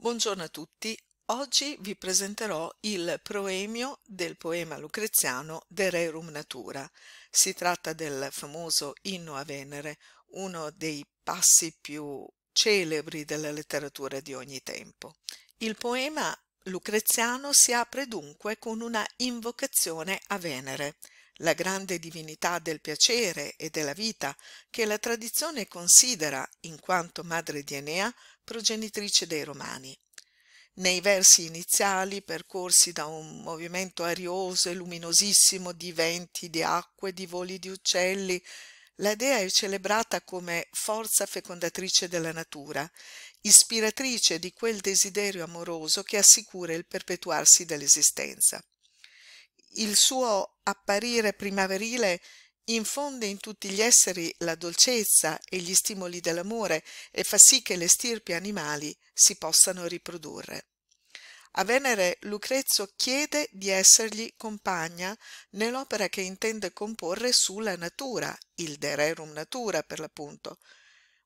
Buongiorno a tutti, oggi vi presenterò il proemio del poema lucreziano De Rerum Natura. Si tratta del famoso Inno a Venere, uno dei passi più celebri della letteratura di ogni tempo. Il poema lucreziano si apre dunque con una invocazione a Venere, la grande divinità del piacere e della vita che la tradizione considera, in quanto madre di Enea, progenitrice dei Romani. Nei versi iniziali, percorsi da un movimento arioso e luminosissimo di venti, di acque, di voli di uccelli, la dea è celebrata come forza fecondatrice della natura, ispiratrice di quel desiderio amoroso che assicura il perpetuarsi dell'esistenza. Il suo apparire primaverile infonde in tutti gli esseri la dolcezza e gli stimoli dell'amore e fa sì che le stirpi animali si possano riprodurre. A Venere Lucrezio chiede di essergli compagna nell'opera che intende comporre sulla natura, il De Rerum Natura per l'appunto,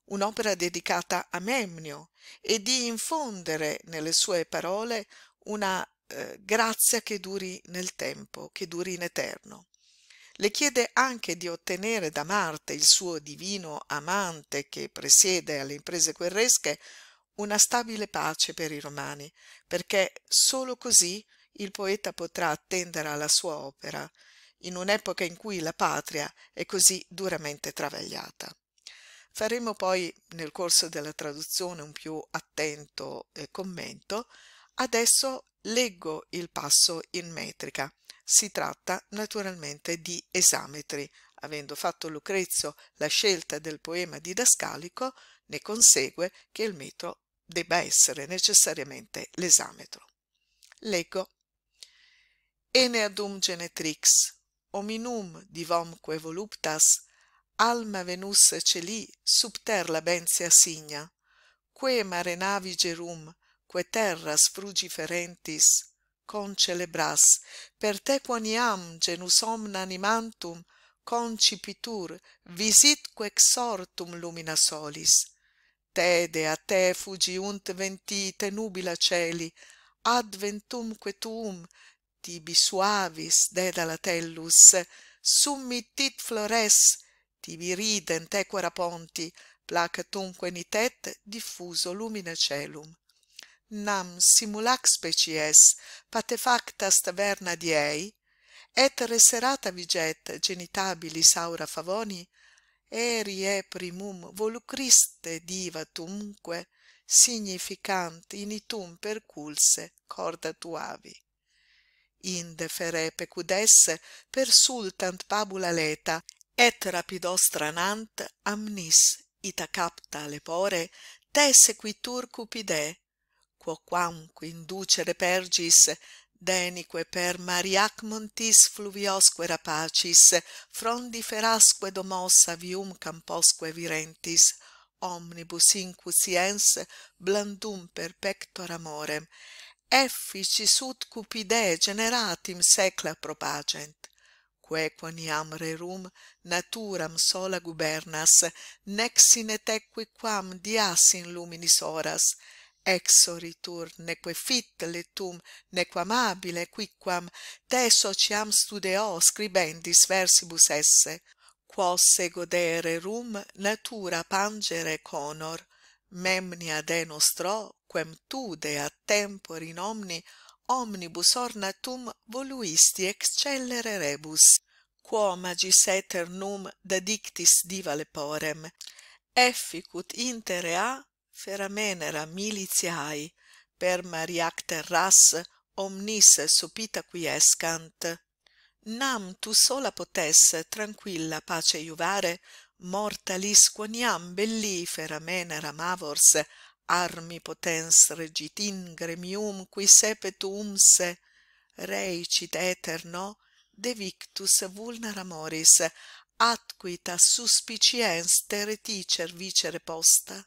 un'opera dedicata a Memnio e di infondere nelle sue parole una eh, grazia che duri nel tempo, che duri in eterno. Le chiede anche di ottenere da Marte, il suo divino amante che presiede alle imprese guerresche, una stabile pace per i romani, perché solo così il poeta potrà attendere alla sua opera, in un'epoca in cui la patria è così duramente travagliata. Faremo poi nel corso della traduzione un più attento eh, commento. Adesso leggo il passo in metrica si tratta naturalmente di esametri. Avendo fatto Lucrezio la scelta del poema didascalico, ne consegue che il metro debba essere necessariamente l'esametro. Leggo. Eneadum genetrix, hominum divomque voluptas, alma venus celi subter labentia signa, que mare navigerum, que terras frugiferentis, concelebras per te quoniam genus omn animantum concipitur visitque exortum lumina solis tede a te fugiunt ventite nubila celi adventumque tuum tibi suavis dedalatellus, tellus summitit flores tibi rident equera ponti placatumque nitet diffuso lumine celum nam simulac species patefactas taverna diei, et reserata viget genitabilis aura favoni, erie primum volucriste diva tumque, significant initum perculse corda tuavi. Inde fere pecudesse persultant pabula leta, et rapidostranant amnis ita capta lepore, te sequitur cupidae quoquam qui inducere pergis denique per mariac montis fluviosque rapacis frondi ferasque domos vium camposque virentis omnibus inquisiens blandum per pector amorem effici sut cupide generatim secla propagent quae quoniam rerum naturam sola gubernas nec sine tequi quam dias in luminis horas exoritur neque fit letum neque amabile quicquam te sociam studeo scribendis versibus esse quos se godere rum natura pangere conor memnia de nostro quem tu de a tempor in omni omnibus ornatum voluisti excellere rebus quo magis aeternum dedictis divale porem efficut inter a feramenera miliziai per mariacter ras omnis sopita quiescant nam tu sola potesse tranquilla pace iuvare mortalis quoniam belli feramenera mavors armi potens regitin gremium qui sepetu umse reicit aeterno de victus vulnera moris atquita suspiciens tereticer vicere posta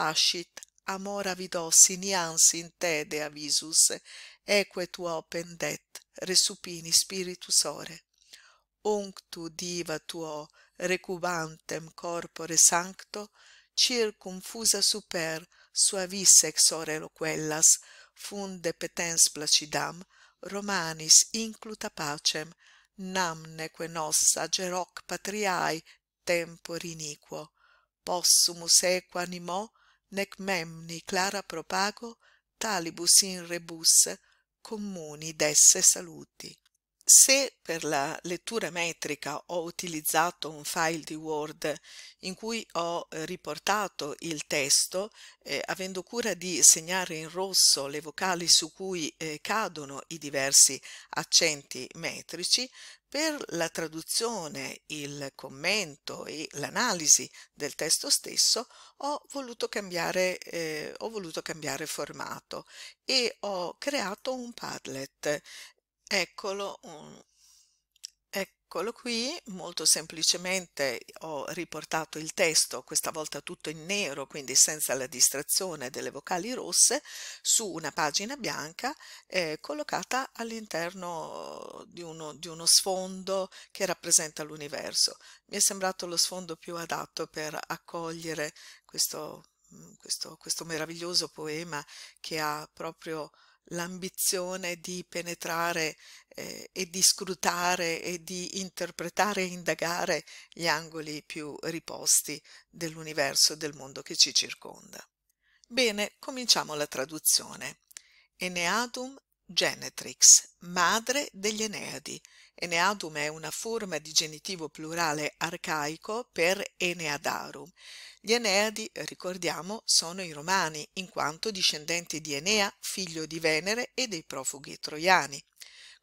pascit amor avidos sinians in te avisus eque tuo pendet resupini spiritus ore unctu diva tuo recubantem corpore sancto circumfusa super suavis ex ore loquellas funde petens placidam romanis incluta pacem namneque nossa geroc patriae tempor iniquo possumus equa animo, nec mem ni clara propago talibus in rebus communi desse saluti se per la lettura metrica ho utilizzato un file di Word in cui ho riportato il testo, eh, avendo cura di segnare in rosso le vocali su cui eh, cadono i diversi accenti metrici, per la traduzione, il commento e l'analisi del testo stesso ho voluto, cambiare, eh, ho voluto cambiare formato e ho creato un Padlet. Eccolo, un, Eccolo qui, molto semplicemente ho riportato il testo, questa volta tutto in nero, quindi senza la distrazione delle vocali rosse, su una pagina bianca eh, collocata all'interno di, di uno, sfondo che rappresenta l'universo. Mi è sembrato lo sfondo più adatto per accogliere questo, mm, questo, questo meraviglioso poema che ha proprio l'ambizione di penetrare eh, e di scrutare e di interpretare e indagare gli angoli più riposti dell'universo e del mondo che ci circonda. Bene, cominciamo la traduzione. Eneadum Genetrix, madre degli Eneadi, Eneadum è una forma di genitivo plurale arcaico per Eneadarum. Gli Eneadi, ricordiamo, sono i romani, in quanto discendenti di Enea, figlio di Venere e dei profughi troiani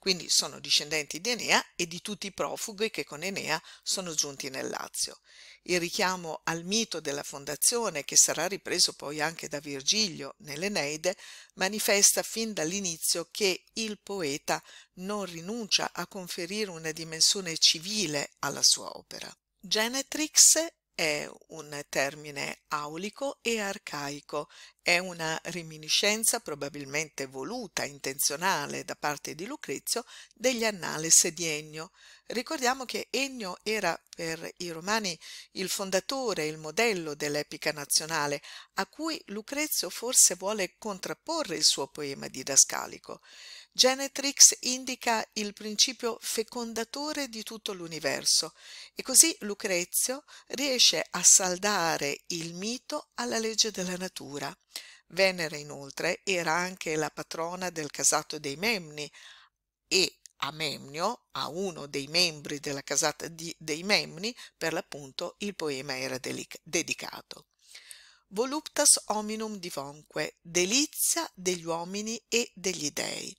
quindi sono discendenti di Enea e di tutti i profughi che con Enea sono giunti nel Lazio. Il richiamo al mito della fondazione, che sarà ripreso poi anche da Virgilio nell'Eneide, manifesta fin dall'inizio che il poeta non rinuncia a conferire una dimensione civile alla sua opera. Genetrix è un termine aulico e arcaico è una reminiscenza probabilmente voluta, intenzionale da parte di Lucrezio degli Annales di Ennio. Ricordiamo che Ennio era per i romani il fondatore, il modello dell'epica nazionale, a cui Lucrezio forse vuole contrapporre il suo poema didascalico. Genetrix indica il principio fecondatore di tutto l'universo e così Lucrezio riesce a saldare il mito alla legge della natura venere inoltre era anche la patrona del casato dei memni e a Memnio, a uno dei membri della casata di, dei Memni, per l'appunto il poema era delic- dedicato. Voluptas hominum divonque, delizia degli uomini e degli dei.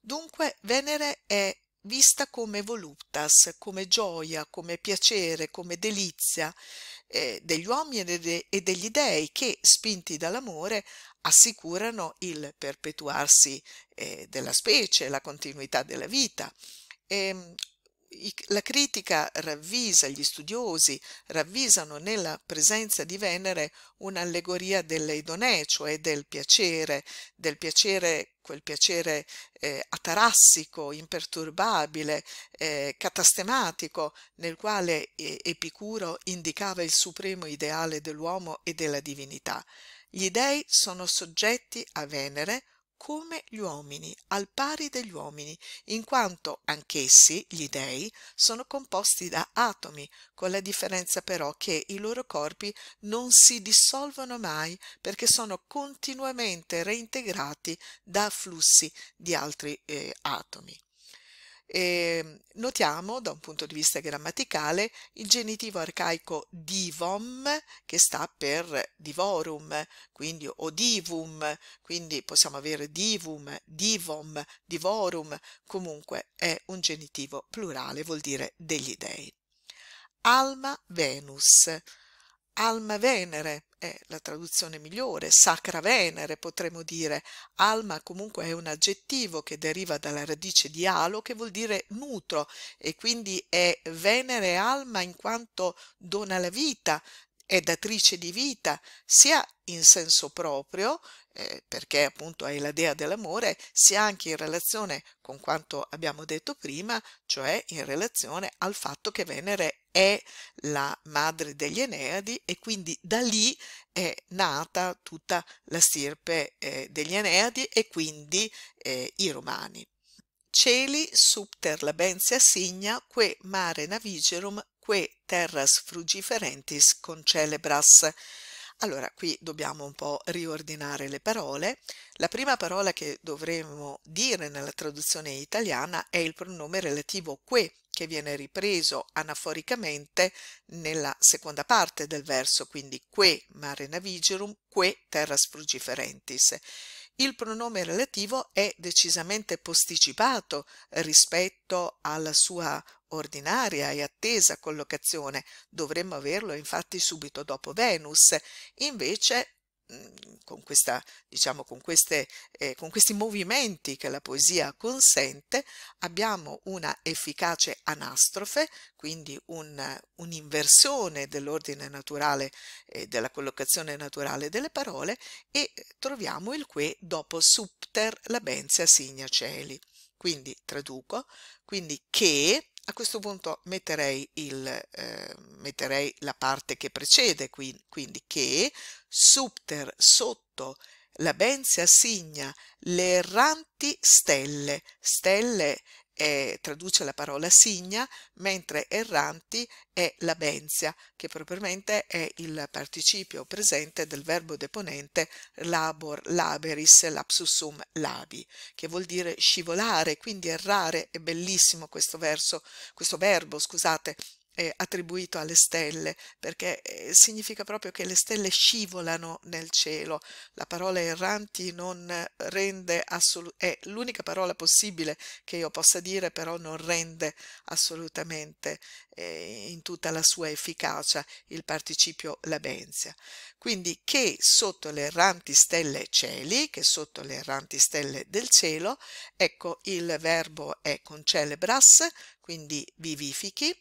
Dunque Venere è vista come voluptas, come gioia, come piacere, come delizia, eh, degli uomini e, degli dei che, spinti dall'amore, assicurano il perpetuarsi eh, della specie, la continuità della vita. E, ehm, la critica ravvisa, gli studiosi ravvisano nella presenza di Venere un'allegoria dell'eidonè, cioè del piacere, del piacere, quel piacere eh, atarassico, imperturbabile, eh, catastematico, nel quale eh, Epicuro indicava il supremo ideale dell'uomo e della divinità. Gli dei sono soggetti a Venere, come gli uomini, al pari degli uomini, in quanto anch'essi, gli dei, sono composti da atomi, con la differenza però che i loro corpi non si dissolvono mai perché sono continuamente reintegrati da flussi di altri eh, atomi eh, notiamo da un punto di vista grammaticale il genitivo arcaico divom che sta per divorum, quindi o divum, quindi possiamo avere divum, divom, divorum, comunque è un genitivo plurale, vuol dire degli dei. Alma Venus, Alma Venere è la traduzione migliore, sacra Venere potremmo dire. Alma comunque è un aggettivo che deriva dalla radice di alo che vuol dire nutro e quindi è Venere alma in quanto dona la vita, è datrice di vita sia in senso proprio, eh, perché appunto è la dea dell'amore, sia anche in relazione con quanto abbiamo detto prima, cioè in relazione al fatto che Venere è la madre degli Eneadi e quindi da lì è nata tutta la stirpe eh, degli Eneadi e quindi eh, i Romani. Celi subter labentia signa que mare navigerum quae terras frugiferentis concelebras. Allora, qui dobbiamo un po' riordinare le parole. La prima parola che dovremmo dire nella traduzione italiana è il pronome relativo que, che viene ripreso anaforicamente nella seconda parte del verso, quindi que mare navigerum, que terras frugiferentis il pronome relativo è decisamente posticipato rispetto alla sua ordinaria e attesa collocazione, dovremmo averlo infatti subito dopo Venus, invece Mm, con, questa, diciamo, con, queste, eh, con questi movimenti che la poesia consente, abbiamo una efficace anastrofe, quindi un'inversione dell'ordine naturale, eh, della collocazione naturale delle parole, e troviamo il que dopo subter labenzia signa celi. Quindi traduco, quindi che a questo punto metterei, il, eh, metterei la parte che precede, quindi, quindi che subter sotto la benzia si assigna le erranti stelle, stelle è, traduce la parola signa, mentre erranti è labenzia, che propriamente è il participio presente del verbo deponente labor, laberis, lapsusum, labi, che vuol dire scivolare, quindi errare. È bellissimo questo verso, questo verbo, scusate, eh, attribuito alle stelle, perché eh, significa proprio che le stelle scivolano nel cielo. La parola erranti non rende assolutamente, è l'unica parola possibile che io possa dire, però non rende assolutamente eh, in tutta la sua efficacia il participio labenzia. Quindi che sotto le erranti stelle cieli, che sotto le erranti stelle del cielo, ecco il verbo è concelebras, quindi vivifichi,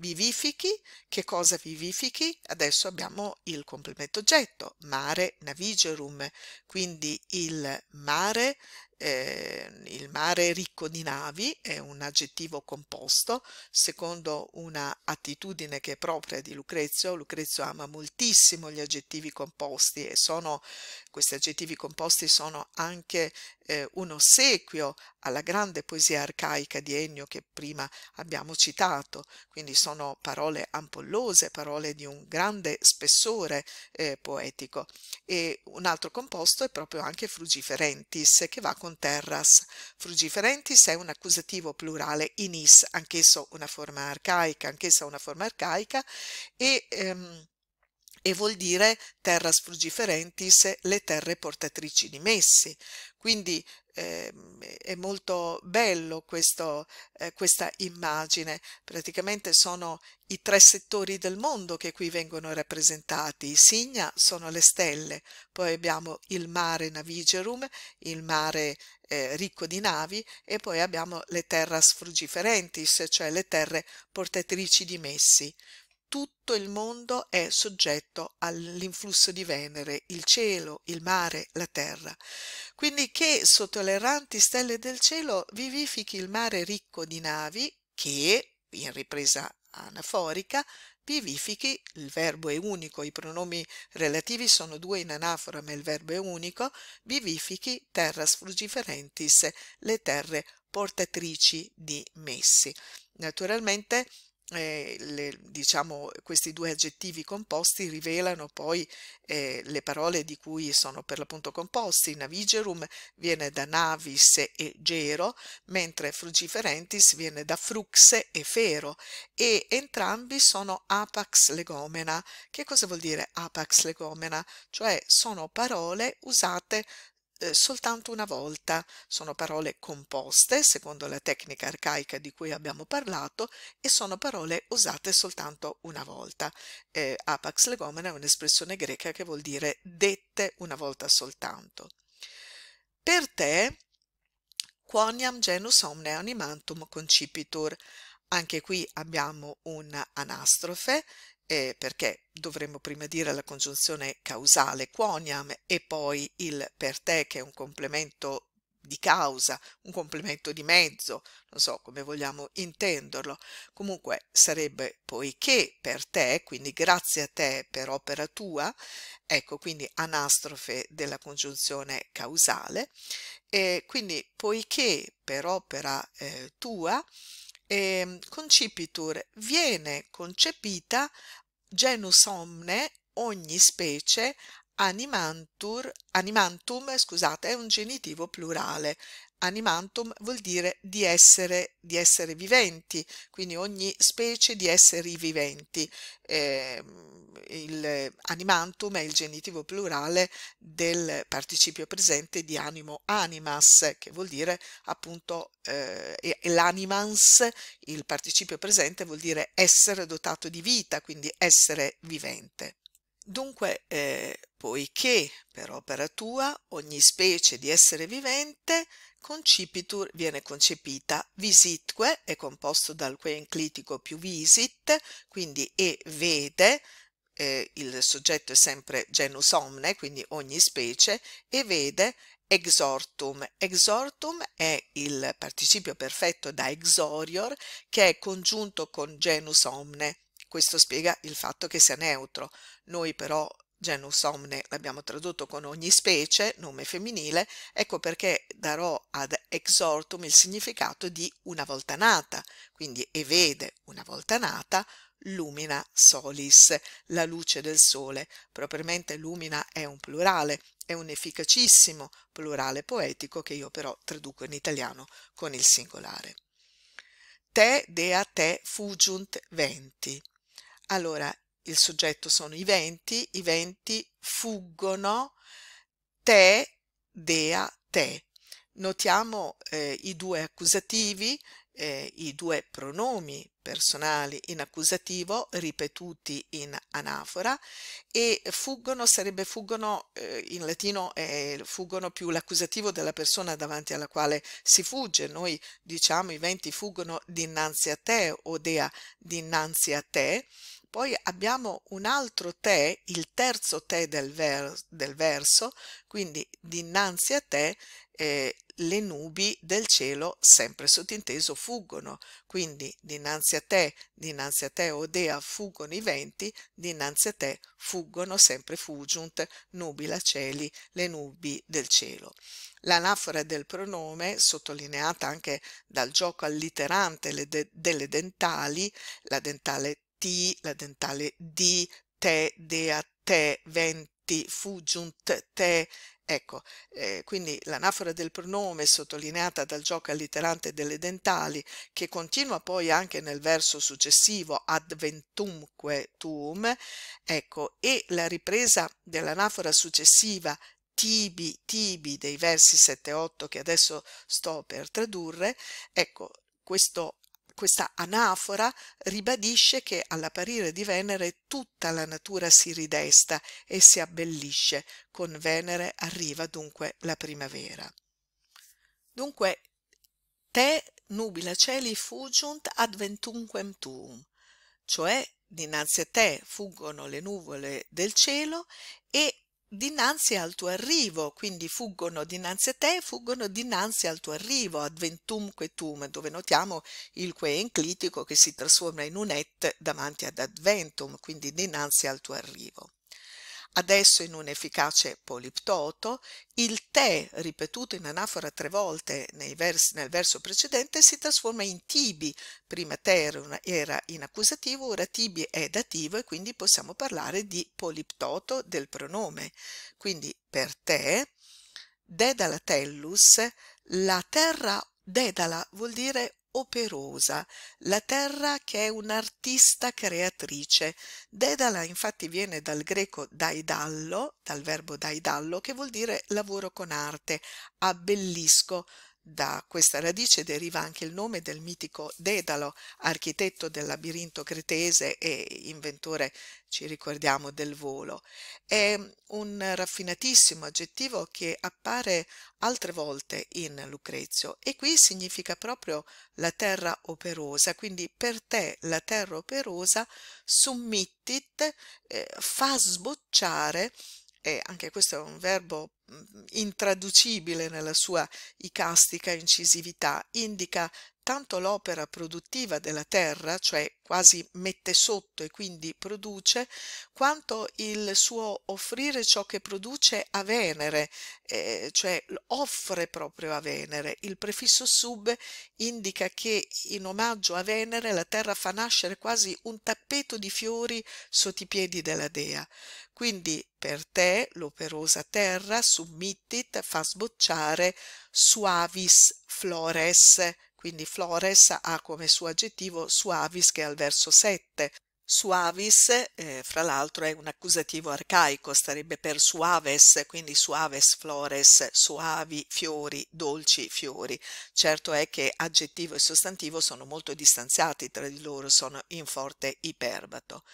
vivifichi, che cosa vivifichi? Adesso abbiamo il complemento oggetto, mare navigerum, quindi il mare eh, il mare ricco di navi è un aggettivo composto, secondo una attitudine che è propria di Lucrezio. Lucrezio ama moltissimo gli aggettivi composti e sono, questi aggettivi composti sono anche eh, un ossequio alla grande poesia arcaica di Ennio che prima abbiamo citato, quindi sono parole ampollose, parole di un grande spessore eh, poetico. E un altro composto è proprio anche Frugiferentis che va con con terras. Frugiferentis è un accusativo plurale inis, anch'esso una forma arcaica, anch'essa una forma arcaica, e, ehm, e vuol dire terras frugiferentis, le terre portatrici di messi. Quindi eh, è molto bello questo, eh, questa immagine. Praticamente sono i tre settori del mondo che qui vengono rappresentati. I signa sono le stelle, poi abbiamo il mare Navigerum, il mare eh, ricco di navi e poi abbiamo le terras frugiferentis, cioè le terre portatrici di messi tutto il mondo è soggetto all'influsso di Venere, il cielo, il mare, la terra. Quindi che sotto le erranti stelle del cielo vivifichi il mare ricco di navi che, in ripresa anaforica, vivifichi, il verbo è unico, i pronomi relativi sono due in anafora, ma il verbo è unico, vivifichi terra sfrugiferentis, le terre portatrici di messi. Naturalmente eh, le, diciamo, questi due aggettivi composti rivelano poi eh, le parole di cui sono per l'appunto composti. Navigerum viene da navis e gero, mentre frugiferentis viene da fruxe e fero, e entrambi sono apax legomena. Che cosa vuol dire apax legomena? Cioè sono parole usate eh, soltanto una volta. Sono parole composte, secondo la tecnica arcaica di cui abbiamo parlato, e sono parole usate soltanto una volta. Eh, apax legomena è un'espressione greca che vuol dire dette una volta soltanto. Per te, quoniam genus omne animantum concipitur. Anche qui abbiamo un'anastrofe eh, perché dovremmo prima dire la congiunzione causale quoniam e poi il per te che è un complemento di causa, un complemento di mezzo, non so come vogliamo intenderlo. Comunque sarebbe poiché per te, quindi grazie a te per opera tua, ecco quindi anastrofe della congiunzione causale, e quindi poiché per opera eh, tua, eh, concipitur viene concepita genus omne, ogni specie, animantur, animantum, scusate, è un genitivo plurale, Animantum vuol dire di essere, di essere viventi, quindi ogni specie di esseri viventi. Eh, il animantum è il genitivo plurale del participio presente di animo animas, che vuol dire appunto eh, l'animans, il participio presente vuol dire essere dotato di vita, quindi essere vivente. Dunque, eh, poiché per opera tua ogni specie di essere vivente concipitur viene concepita, visitque è composto dal que enclitico più visit, quindi e vede, eh, il soggetto è sempre genus omne, quindi ogni specie, e vede exhortum. Exhortum è il participio perfetto da exorior che è congiunto con genus omne questo spiega il fatto che sia neutro. Noi però genus omne l'abbiamo tradotto con ogni specie, nome femminile, ecco perché darò ad exhortum il significato di una volta nata, quindi e vede una volta nata lumina solis, la luce del sole. Propriamente lumina è un plurale, è un efficacissimo plurale poetico che io però traduco in italiano con il singolare. Te dea te fugiunt venti. Allora, il soggetto sono i venti, i venti fuggono, te, dea, te. Notiamo eh, i due accusativi, eh, i due pronomi personali in accusativo ripetuti in anafora e fuggono sarebbe fuggono eh, in latino è fuggono più l'accusativo della persona davanti alla quale si fugge noi diciamo i venti fuggono dinanzi a te o dea dinanzi a te poi abbiamo un altro te, il terzo te del, ver del verso, quindi dinanzi a te eh, le nubi del cielo sempre sottinteso fuggono, quindi dinanzi a te, dinanzi a te, o Dea, fuggono i venti, dinanzi a te fuggono sempre fugiunt nubi la cieli, le nubi del cielo. L'anafora del pronome, sottolineata anche dal gioco alliterante de delle dentali, la dentale ti, la dentale di, te, dea, te, venti, fugiunt, te, Ecco, eh, quindi l'anafora del pronome sottolineata dal gioco alliterante delle dentali, che continua poi anche nel verso successivo, adventumque tuum, ecco, e la ripresa dell'anafora successiva, tibi, tibi, dei versi 7-8 che adesso sto per tradurre, ecco, questo questa anafora ribadisce che all'apparire di Venere tutta la natura si ridesta e si abbellisce, con Venere arriva dunque la primavera. Dunque, te nubila celi fugiunt adventunquem tuum, cioè dinanzi a te fuggono le nuvole del cielo e dinanzi al tuo arrivo, quindi fuggono dinanzi a te, fuggono dinanzi al tuo arrivo, adventum quetum, dove notiamo il que enclitico che si trasforma in un et davanti ad adventum, quindi dinanzi al tuo arrivo. Adesso in un efficace poliptoto, il te ripetuto in anafora tre volte vers nel verso precedente si trasforma in tibi, prima te era, in accusativo, ora tibi è dativo e quindi possiamo parlare di poliptoto del pronome. Quindi per te, dedalatellus, la terra Dedala vuol dire operosa, la terra che è un'artista creatrice. Dedala infatti viene dal greco daidallo, dal verbo daidallo, che vuol dire lavoro con arte, abbellisco, da questa radice deriva anche il nome del mitico Dedalo, architetto del labirinto cretese e inventore, ci ricordiamo, del volo. È un raffinatissimo aggettivo che appare altre volte in Lucrezio e qui significa proprio la terra operosa, quindi per te la terra operosa summittit eh, fa sbocciare eh, anche questo è un verbo Mm, intraducibile nella sua icastica incisività, indica tanto l'opera produttiva della terra, cioè quasi mette sotto e quindi produce, quanto il suo offrire ciò che produce a Venere, eh, cioè offre proprio a Venere. Il prefisso sub indica che in omaggio a Venere la terra fa nascere quasi un tappeto di fiori sotto i piedi della dea. Quindi per te, l'operosa terra, submittit fa sbocciare suavis flores, quindi flores ha come suo aggettivo suavis che è al verso 7. Suavis, eh, fra l'altro, è un accusativo arcaico, starebbe per suaves, quindi suaves flores, suavi fiori, dolci fiori. Certo è che aggettivo e sostantivo sono molto distanziati tra di loro, sono in forte iperbato.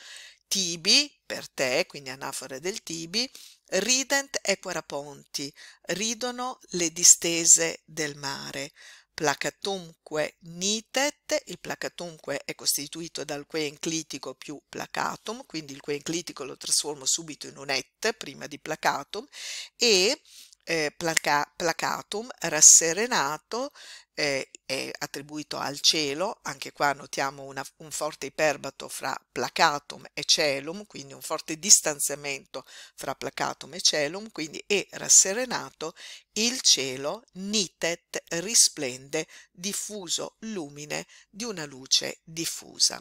Tibi, per te, quindi anafora del Tibi, Rident equara ponti, ridono le distese del mare. Placatumque nitet, il placatumque è costituito dal queenclitico più placatum, quindi il queenclitico lo trasformo subito in un et prima di placatum, e eh, placa, placatum, rasserenato, eh, è attribuito al cielo, anche qua notiamo una, un forte iperbato fra placatum e celum, quindi un forte distanziamento fra placatum e celum, quindi è rasserenato il cielo nitet risplende diffuso lumine di una luce diffusa.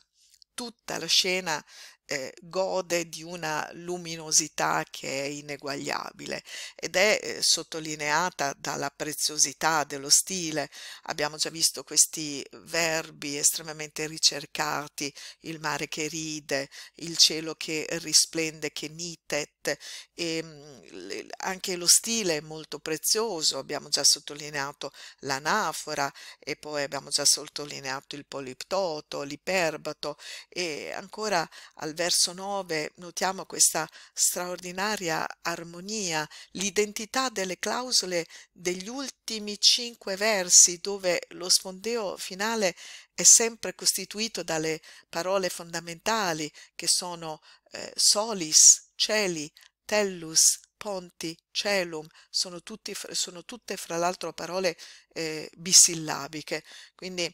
Tutta la scena eh, gode di una luminosità che è ineguagliabile ed è eh, sottolineata dalla preziosità dello stile. Abbiamo già visto questi verbi estremamente ricercati, il mare che ride, il cielo che risplende, che nitet, e, mm, anche lo stile è molto prezioso, abbiamo già sottolineato l'anafora e poi abbiamo già sottolineato il poliptoto, l'iperbato e ancora al verso 9 notiamo questa straordinaria armonia, l'identità delle clausole degli ultimi cinque versi dove lo sfondeo finale è sempre costituito dalle parole fondamentali che sono eh, solis, celi, tellus, ponti, celum, sono, tutti, sono tutte fra l'altro parole eh, bisillabiche, quindi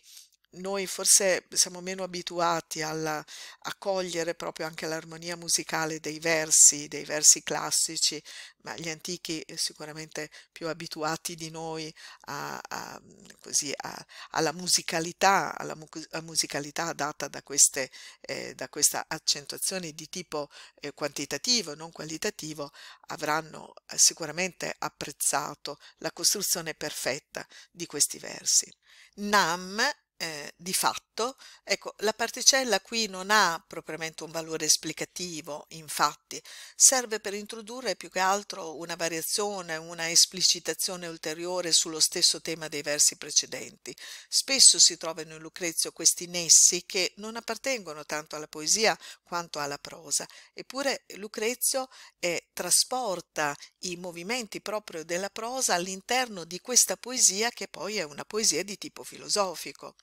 noi forse siamo meno abituati alla, a cogliere proprio anche l'armonia musicale dei versi, dei versi classici, ma gli antichi eh, sicuramente più abituati di noi a, a, così, a, alla musicalità, alla mu musicalità data da, queste, eh, da, questa accentuazione di tipo eh, quantitativo, non qualitativo, avranno eh, sicuramente apprezzato la costruzione perfetta di questi versi. Nam eh, di fatto, ecco, la particella qui non ha propriamente un valore esplicativo, infatti, serve per introdurre più che altro una variazione, una esplicitazione ulteriore sullo stesso tema dei versi precedenti. Spesso si trovano in Lucrezio questi nessi che non appartengono tanto alla poesia quanto alla prosa, eppure Lucrezio eh, trasporta i movimenti proprio della prosa all'interno di questa poesia che poi è una poesia di tipo filosofico.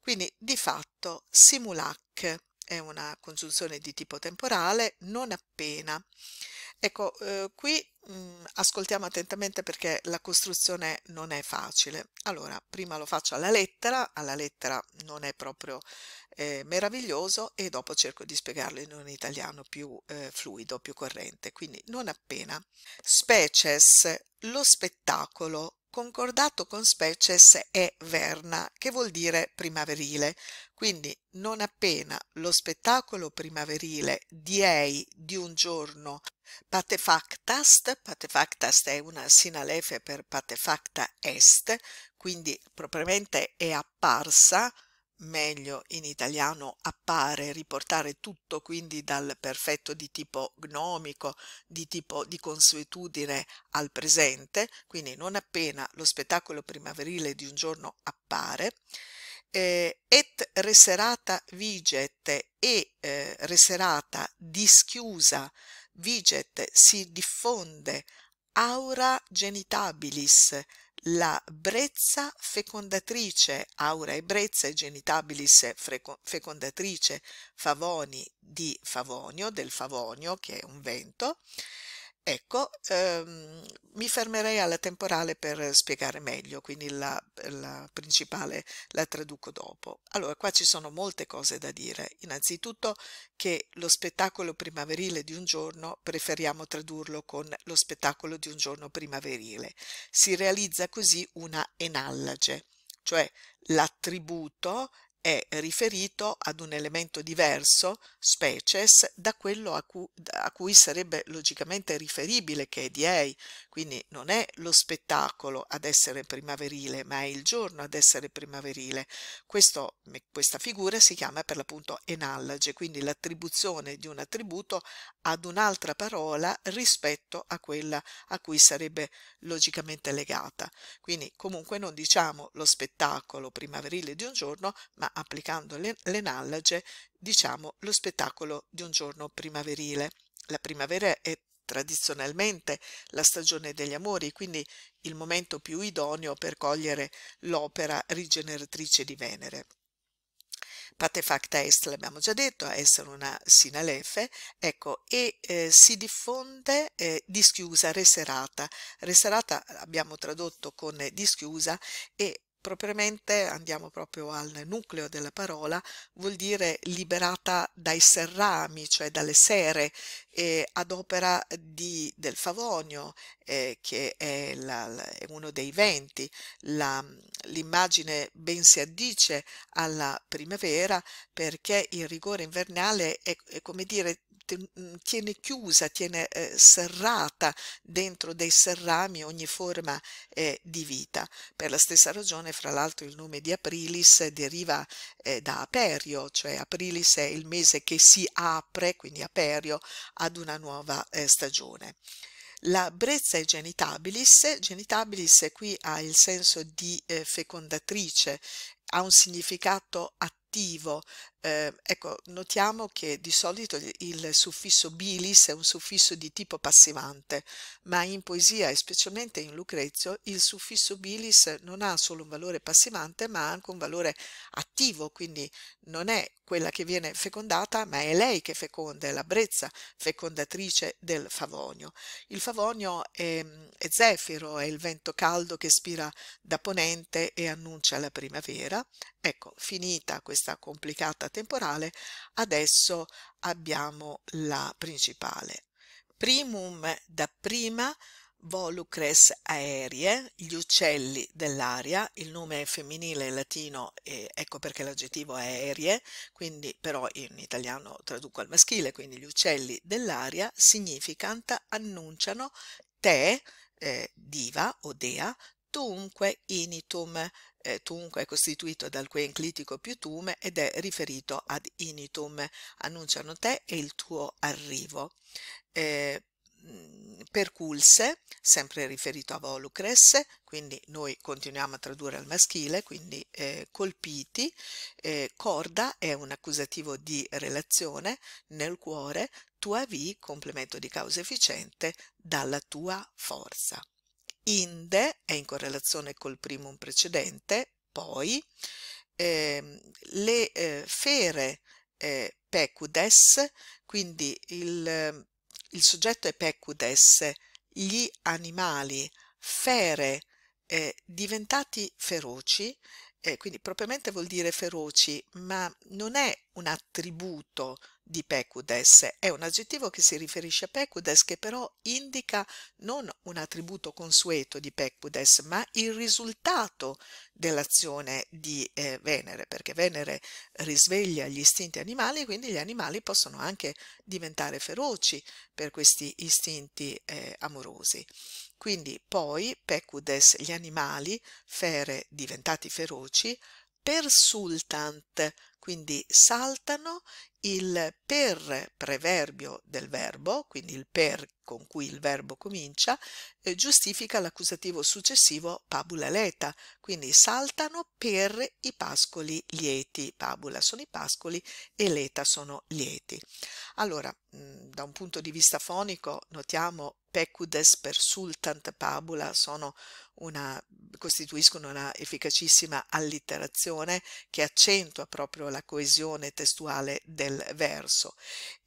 Quindi di fatto simulac è una congiunzione di tipo temporale non appena. Ecco, eh, qui mh, mm, ascoltiamo attentamente perché la costruzione non è facile. Allora, prima lo faccio alla lettera, alla lettera non è proprio eh, meraviglioso e dopo cerco di spiegarlo in un italiano più eh, fluido, più corrente. Quindi non appena. Species, lo spettacolo, concordato con Species è verna, che vuol dire primaverile. Quindi non appena lo spettacolo primaverile diei di un giorno patefactast, patefactast è una sinalefe per patefacta est, quindi propriamente è apparsa meglio in italiano appare riportare tutto quindi dal perfetto di tipo gnomico, di tipo di consuetudine al presente, quindi non appena lo spettacolo primaverile di un giorno appare, eh, et reserata viget e eh, reserata dischiusa viget si diffonde aura genitabilis, la brezza fecondatrice, aura e brezza e genitabilis fecondatrice Favoni di Favonio, del Favonio che è un vento, Ecco, ehm, mi fermerei alla temporale per spiegare meglio, quindi la, la, principale la traduco dopo. Allora, qua ci sono molte cose da dire. Innanzitutto che lo spettacolo primaverile di un giorno preferiamo tradurlo con lo spettacolo di un giorno primaverile. Si realizza così una enallage, cioè l'attributo è riferito ad un elemento diverso, species, da quello a cui, a cui sarebbe logicamente riferibile che è diei, quindi non è lo spettacolo ad essere primaverile, ma è il giorno ad essere primaverile. Questo, questa figura si chiama per l'appunto enallage, quindi l'attribuzione di un attributo ad un'altra parola rispetto a quella a cui sarebbe logicamente legata. Quindi comunque non diciamo lo spettacolo primaverile di un giorno, ma applicando l'enallage, diciamo lo spettacolo di un giorno primaverile. La primavera è tradizionalmente la stagione degli amori, quindi il momento più idoneo per cogliere l'opera rigeneratrice di Venere. Patefacta est, l'abbiamo già detto, a essere una sinalefe, ecco, e eh, si diffonde eh, dischiusa, reserata. Reserata abbiamo tradotto con dischiusa e propriamente andiamo proprio al nucleo della parola, vuol dire liberata dai serrami, cioè dalle sere, eh, ad opera di, del favonio, eh, che è, la, la, è, uno dei venti. l'immagine ben si addice alla primavera perché il rigore invernale è, è come dire Mm, tiene chiusa, tiene eh, serrata dentro dei serrami ogni forma eh, di vita. Per la stessa ragione, fra l'altro, il nome di Aprilis deriva eh, da Aperio, cioè Aprilis è il mese che si apre, quindi Aperio, ad una nuova eh, stagione. La brezza è genitabilis, genitabilis qui ha il senso di eh, fecondatrice, ha un significato attivo attivo. Eh, ecco, notiamo che di solito il suffisso bilis è un suffisso di tipo passivante, ma in poesia e specialmente in Lucrezio il suffisso bilis non ha solo un valore passivante, ma anche un valore attivo, quindi non è quella che viene fecondata, ma è lei che feconda, è la brezza fecondatrice del favonio. Il favonio è, è zefiro, è il vento caldo che spira da ponente e annuncia la primavera. Ecco, finita questa questa complicata temporale, adesso abbiamo la principale. Primum da prima volucres aeree, gli uccelli dell'aria, il nome è femminile in latino e ecco perché l'aggettivo è aeree, quindi però in italiano traduco al maschile, quindi gli uccelli dell'aria significant annunciano te, eh, diva o dea, tunque initum eh, tunque è costituito dal quenclitico più tume ed è riferito ad initum, annunciano te e il tuo arrivo. Eh, mm, perculse, sempre riferito a volucres, quindi noi continuiamo a tradurre al maschile, quindi eh, colpiti, eh, corda è un accusativo di relazione, nel cuore, tua vi, complemento di causa efficiente, dalla tua forza inde è in correlazione col primum precedente, poi eh, le eh, fere eh, pecudes, quindi il, il, soggetto è pecudes, gli animali fere eh, diventati feroci, eh, quindi propriamente vuol dire feroci, ma non è un attributo di Pecudes è un aggettivo che si riferisce a Pecudes che però indica non un attributo consueto di Pecudes ma il risultato dell'azione di eh, Venere perché Venere risveglia gli istinti animali quindi gli animali possono anche diventare feroci per questi istinti eh, amorosi. Quindi poi Pecudes gli animali fere diventati feroci persultant quindi saltano il per preverbio del verbo, quindi il per con cui il verbo comincia, eh, giustifica l'accusativo successivo pabula leta, quindi saltano per i pascoli lieti, pabula sono i pascoli e leta sono lieti. Allora, mh, mm, da un punto di vista fonico notiamo pecudes per sultant pabula sono una, costituiscono una efficacissima allitterazione che accentua proprio ovvero la coesione testuale del verso.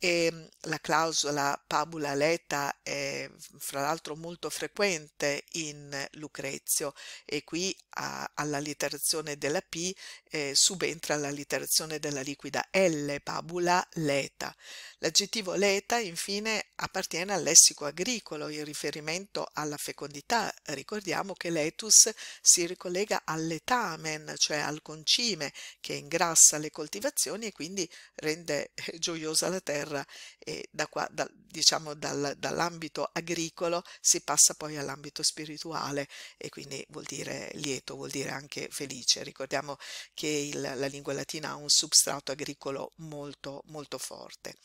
E ehm, la clausola pabula leta è fra l'altro molto frequente in Lucrezio e qui a, alla literazione della P eh, subentra la literazione della liquida L, pabula leta. L'aggettivo leta infine appartiene al lessico agricolo in riferimento alla fecondità. Ricordiamo che letus si ricollega all'etamen, cioè al concime, che ingrassa le le coltivazioni e quindi rende eh, gioiosa la terra e da qua, da, diciamo dal, dall'ambito agricolo si passa poi all'ambito spirituale e quindi vuol dire lieto, vuol dire anche felice. Ricordiamo che il, la lingua latina ha un substrato agricolo molto molto forte.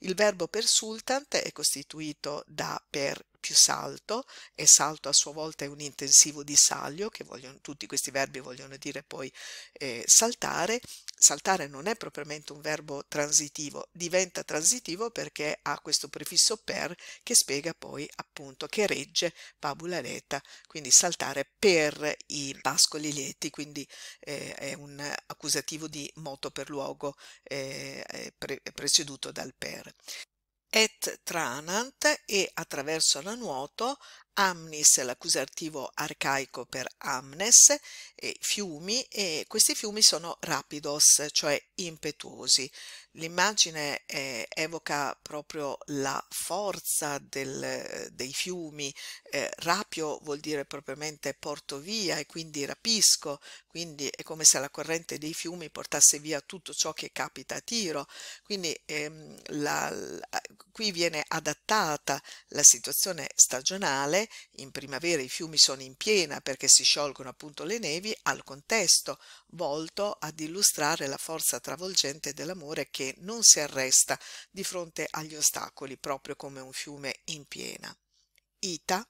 Il verbo per sultant è costituito da per più salto e salto a sua volta è un intensivo di salio, che vogliono, tutti questi verbi vogliono dire poi eh, saltare. Saltare non è propriamente un verbo transitivo, diventa transitivo perché ha questo prefisso per che spiega poi appunto che regge pabula letta quindi saltare per i pascoli lieti, quindi eh, è un accusativo di moto per luogo eh, eh pre preceduto dal per et Tranant e, attraverso la Nuoto, Amnis l'accusativo arcaico per amnes, e fiumi, e questi fiumi sono rapidos, cioè impetuosi. L'immagine eh, evoca proprio la forza del, dei fiumi, eh, rapio vuol dire propriamente porto via e quindi rapisco, quindi è come se la corrente dei fiumi portasse via tutto ciò che capita a tiro, quindi ehm, la, la, qui viene adattata la situazione stagionale in primavera i fiumi sono in piena perché si sciolgono appunto le nevi, al contesto, volto ad illustrare la forza travolgente dell'amore che non si arresta di fronte agli ostacoli, proprio come un fiume in piena. Ita,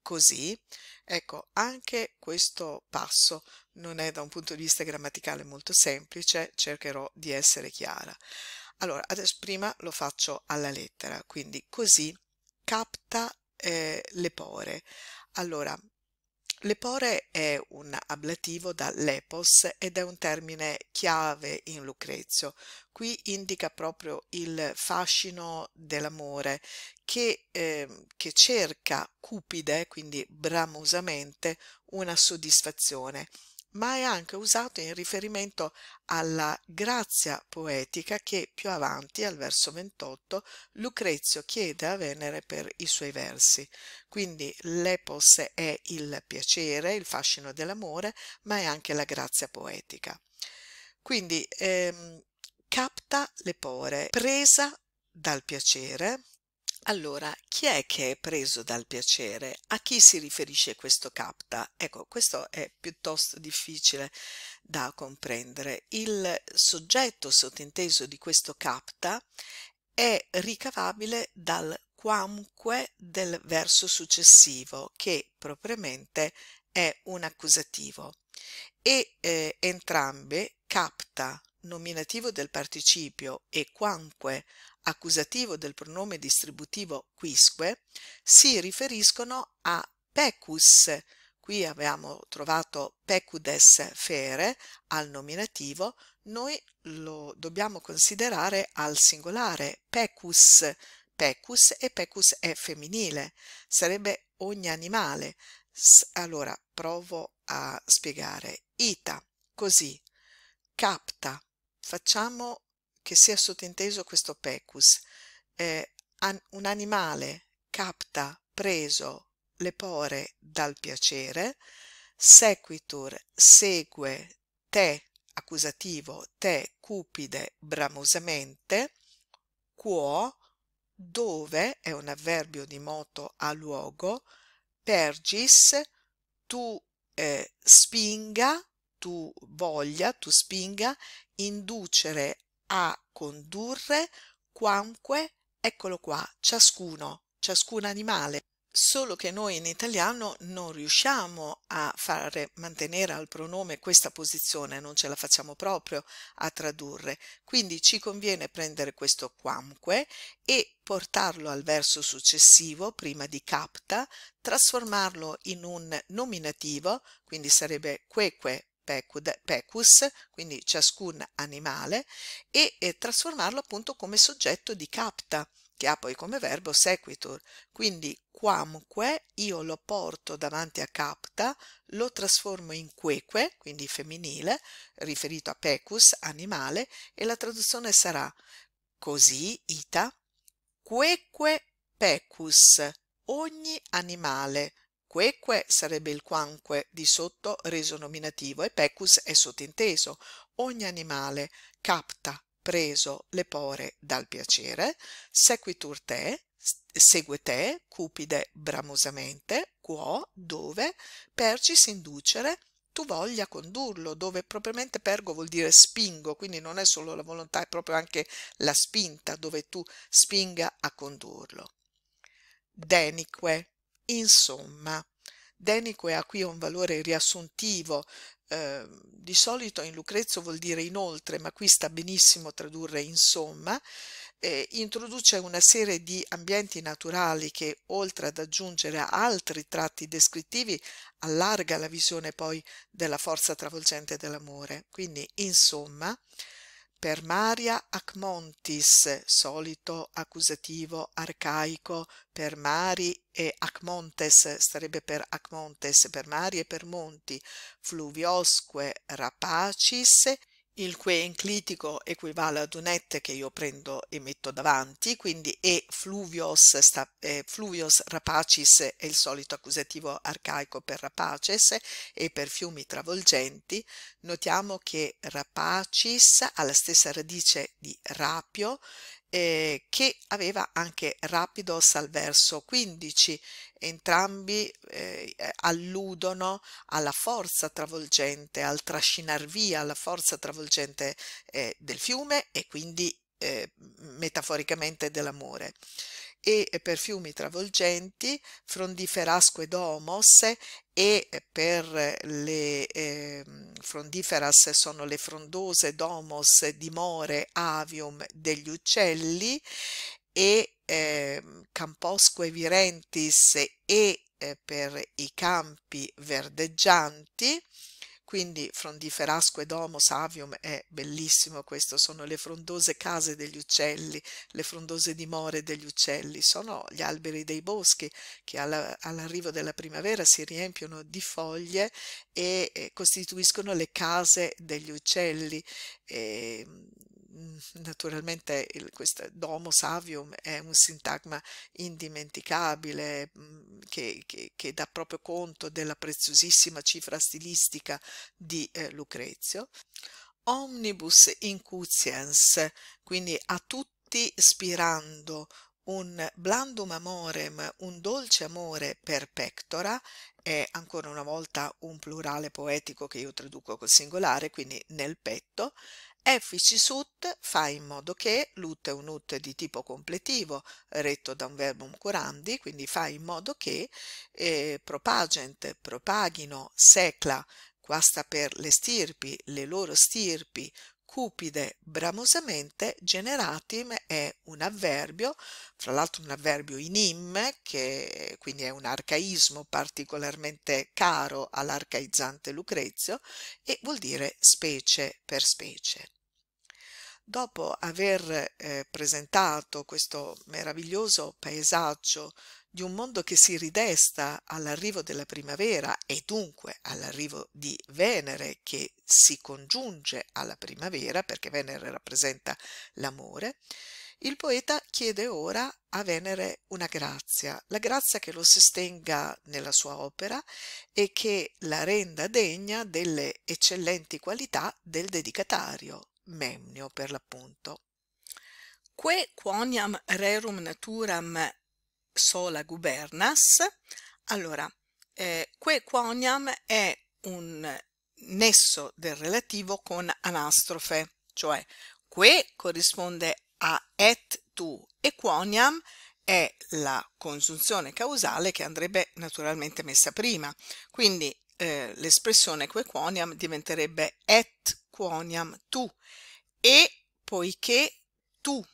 così. Ecco, anche questo passo non è da un punto di vista grammaticale molto semplice, cercherò di essere chiara. Allora, adesso prima lo faccio alla lettera, quindi così capta eh, lepore. Allora, lepore è un ablativo da lepos ed è un termine chiave in Lucrezio. Qui indica proprio il fascino dell'amore che, eh, che cerca cupide, quindi bramosamente, una soddisfazione ma è anche usato in riferimento alla grazia poetica che più avanti, al verso 28, Lucrezio chiede a Venere per i suoi versi. Quindi l'epos è il piacere, il fascino dell'amore, ma è anche la grazia poetica. Quindi ehm, capta le pore, presa dal piacere, allora, chi è che è preso dal piacere? A chi si riferisce questo capta? Ecco, questo è piuttosto difficile da comprendere. Il soggetto sottinteso di questo capta è ricavabile dal quamque del verso successivo, che propriamente è un accusativo. E eh, entrambe capta nominativo del participio e quanque accusativo del pronome distributivo quisque si riferiscono a pecus, qui abbiamo trovato pecudes fere al nominativo, noi lo dobbiamo considerare al singolare pecus, pecus e pecus è femminile, sarebbe ogni animale. allora provo a spiegare. Ita, così, capta, facciamo che sia sottinteso questo pecus, eh, an un animale capta, preso le pore dal piacere, sequitur segue te accusativo, te cupide bramosamente, quo dove è un avverbio di moto a luogo, pergis tu eh, spinga, tu voglia, tu spinga inducere a condurre quamque, eccolo qua, ciascuno, ciascun animale. Solo che noi in italiano non riusciamo a fare mantenere al pronome questa posizione, non ce la facciamo proprio a tradurre. Quindi ci conviene prendere questo quamque e portarlo al verso successivo, prima di capta, trasformarlo in un nominativo, quindi sarebbe queque pecud, pecus, quindi ciascun animale, e, e trasformarlo appunto come soggetto di capta, che ha poi come verbo sequitur. Quindi quamque io lo porto davanti a capta, lo trasformo in queque, quindi femminile, riferito a pecus, animale, e la traduzione sarà così, ita, queque pecus, ogni animale, Queque sarebbe il quanque di sotto reso nominativo e pecus è sottinteso. Ogni animale capta, preso le pore dal piacere, sequitur te, segue te, cupide bramosamente, quo, dove, percis inducere, tu voglia condurlo, dove propriamente pergo vuol dire spingo, quindi non è solo la volontà, è proprio anche la spinta dove tu spinga a condurlo. Denique insomma denique ha qui un valore riassuntivo eh, di solito in lucrezio vuol dire inoltre ma qui sta benissimo tradurre insomma eh, introduce una serie di ambienti naturali che, oltre ad aggiungere altri tratti descrittivi, allarga la visione poi della forza travolgente dell'amore. Quindi, insomma, per maria acmontis solito accusativo arcaico per mari e acmontes starebbe per acmontes per mari e per monti fluviosque rapacis il que enclitico equivale ad un et che io prendo e metto davanti, quindi e fluvios, sta, eh, fluvios rapacis è il solito accusativo arcaico per rapaces e per fiumi travolgenti. Notiamo che rapacis ha la stessa radice di rapio eh, che aveva anche rapidos al verso 15 entrambi eh, eh, alludono alla forza travolgente, al trascinar via la forza travolgente eh, del fiume e quindi eh, metaforicamente dell'amore. E eh, per fiumi travolgenti, frondiferasque domos e eh, per le ehm, frondiferas sono le frondose domos dimore avium degli uccelli e eh, Camposque Virentis e eh, per i campi verdeggianti, quindi frondiferasque domo savium è bellissimo questo, sono le frondose case degli uccelli, le frondose dimore degli uccelli, sono gli alberi dei boschi che all'arrivo della primavera si riempiono di foglie e eh, costituiscono le case degli uccelli. E ehm, naturalmente il, questo Domo Savium è un sintagma indimenticabile mm, che, che, che, dà proprio conto della preziosissima cifra stilistica di eh, Lucrezio. Omnibus incutiens, quindi a tutti spirando un blandum amorem, un dolce amore per pectora, è ancora una volta un plurale poetico che io traduco col singolare, quindi nel petto, Efficisut fa in modo che l'ut è un ut di tipo completivo, retto da un verbum curandi, quindi fa in modo che eh, propagent, propaghino, secla, qua sta per le stirpi, le loro stirpi, cupide bramosamente generatim è un avverbio, fra l'altro un avverbio in im, che quindi è un arcaismo particolarmente caro all'arcaizzante Lucrezio, e vuol dire specie per specie. Dopo aver eh, presentato questo meraviglioso paesaggio di un mondo che si ridesta all'arrivo della primavera e dunque all'arrivo di Venere che si congiunge alla primavera perché Venere rappresenta l'amore, il poeta chiede ora a Venere una grazia, la grazia che lo sostenga nella sua opera e che la renda degna delle eccellenti qualità del dedicatario, Memnio per l'appunto. Que quoniam rerum naturam sola gubernas, allora eh, que quoniam è un nesso del relativo con anastrofe, cioè que corrisponde a et tu e quoniam è la congiunzione causale che andrebbe naturalmente messa prima. Quindi eh, l'espressione que quoniam diventerebbe et quoniam tu e poiché tu,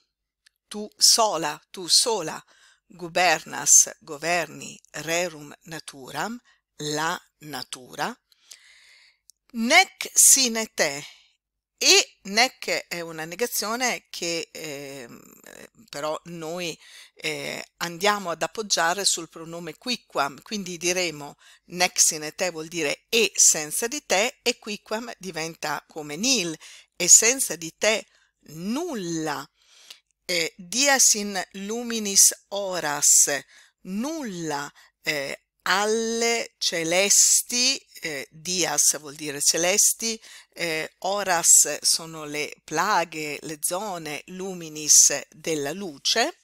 tu sola, tu sola, gubernas governi rerum naturam, la natura, nec sine te, e nec è una negazione che eh, però noi eh, andiamo ad appoggiare sul pronome quiquam, quindi diremo nec sine te vuol dire e senza di te e quiquam diventa come nil e senza di te nulla eh, dias in luminis horas, nulla eh, alle celesti, eh, dias vuol dire celesti, eh, horas sono le plaghe, le zone, luminis della luce,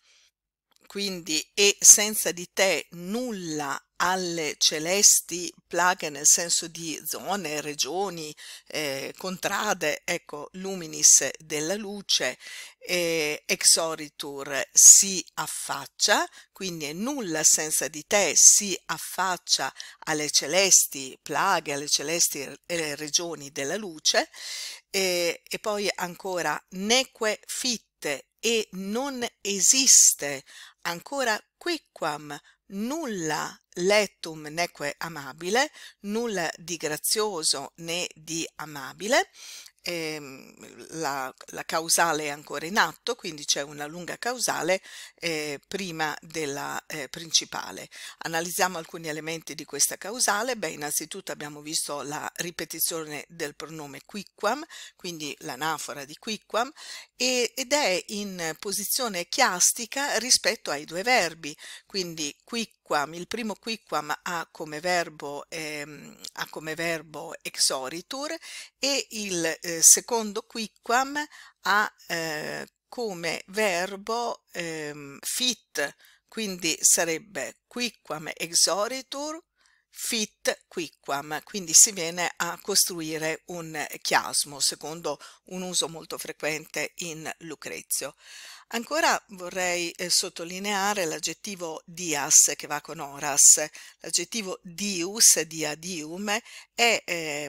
quindi e senza di te nulla alle celesti plaghe nel senso di zone, regioni, eh, contrade, ecco, luminis della luce, eh, exoritur si affaccia, quindi è nulla senza di te si affaccia alle celesti plaghe, alle celesti eh, regioni della luce, e poi ancora neque fitte e non esiste ancora quicquam nulla lettum neque amabile, nulla di grazioso né di amabile, ehm, la, la, causale è ancora in atto, quindi c'è una lunga causale eh, prima della eh, principale. Analizziamo alcuni elementi di questa causale. Beh, innanzitutto abbiamo visto la ripetizione del pronome quiquam, quindi l'anafora di quiquam, ed è in posizione chiastica rispetto ai due verbi, quindi quicquam, il primo quicquam ha come verbo, ehm, ha come verbo exoritur e il eh, secondo quicquam ha eh, come verbo ehm, fit, quindi sarebbe quicquam exoritur fit quiquam, quindi si viene a costruire un chiasmo, secondo un uso molto frequente in Lucrezio. Ancora vorrei eh, sottolineare l'aggettivo dias che va con oras. L'aggettivo dius, dia dium, è, eh,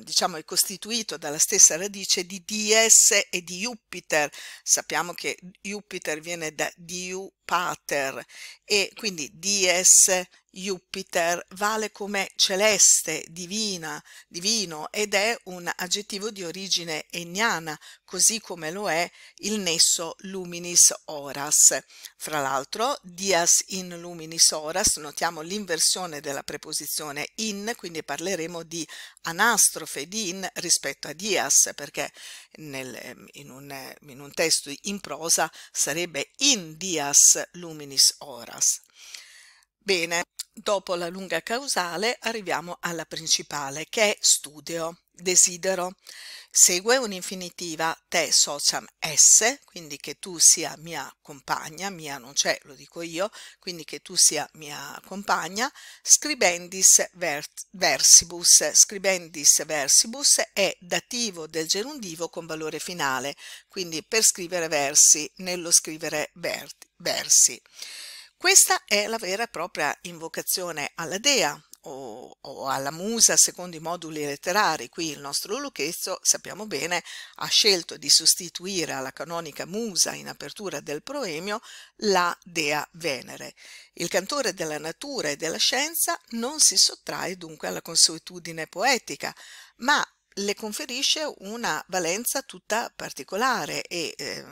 diciamo, è costituito dalla stessa radice di dies e di Jupiter. Sappiamo che Jupiter viene da diu pater e quindi dies Jupiter vale come celeste, divina, divino ed è un aggettivo di origine eniana, così come lo è il nesso luminis horas. Fra l'altro, dias in luminis horas, notiamo l'inversione della preposizione in, quindi parleremo di anastrofe di in rispetto a dias, perché nel, ehm, in, un, in un testo in prosa sarebbe in dias luminis horas. Bene, dopo la lunga causale arriviamo alla principale che è studio, desidero. Segue un'infinitiva te sociam esse, quindi che tu sia mia compagna, mia non c'è, lo dico io, quindi che tu sia mia compagna, scribendis ver versibus, scribendis versibus è dativo del gerundivo con valore finale, quindi per scrivere versi nello scrivere vert versi. Questa è la vera e propria invocazione alla dea o, o alla musa secondo i moduli letterari. Qui il nostro Luchezzo, sappiamo bene, ha scelto di sostituire alla canonica musa in apertura del proemio la dea Venere. Il cantore della natura e della scienza non si sottrae dunque alla consuetudine poetica, ma le conferisce una valenza tutta particolare e eh,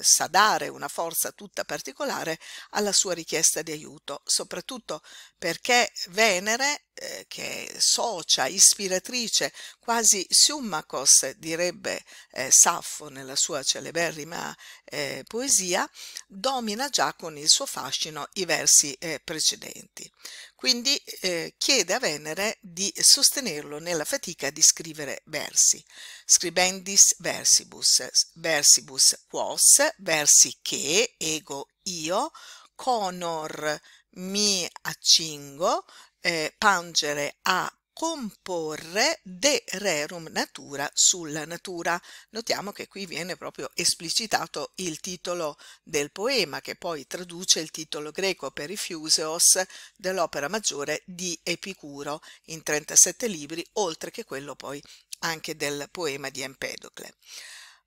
sa dare una forza tutta particolare alla sua richiesta di aiuto, soprattutto perché Venere, eh, che è socia, ispiratrice, quasi siummacos, direbbe eh, Saffo nella sua celeberrima eh, poesia, domina già con il suo fascino i versi eh, precedenti. Quindi eh, chiede a Venere di sostenerlo nella fatica di scrivere versi. Scribendis versibus, versibus quos, versi che, ego io, conor mi accingo, eh, pangere a comporre de rerum natura sulla natura. Notiamo che qui viene proprio esplicitato il titolo del poema che poi traduce il titolo greco per Perifeuseos dell'opera maggiore di Epicuro in 37 libri, oltre che quello poi anche del poema di Empedocle.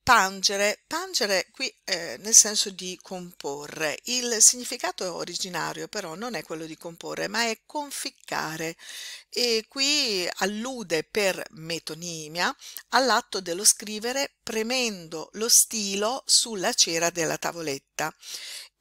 Pangere, pangere qui eh, nel senso di comporre, il significato originario però non è quello di comporre ma è conficcare e qui allude per metonimia all'atto dello scrivere premendo lo stilo sulla cera della tavoletta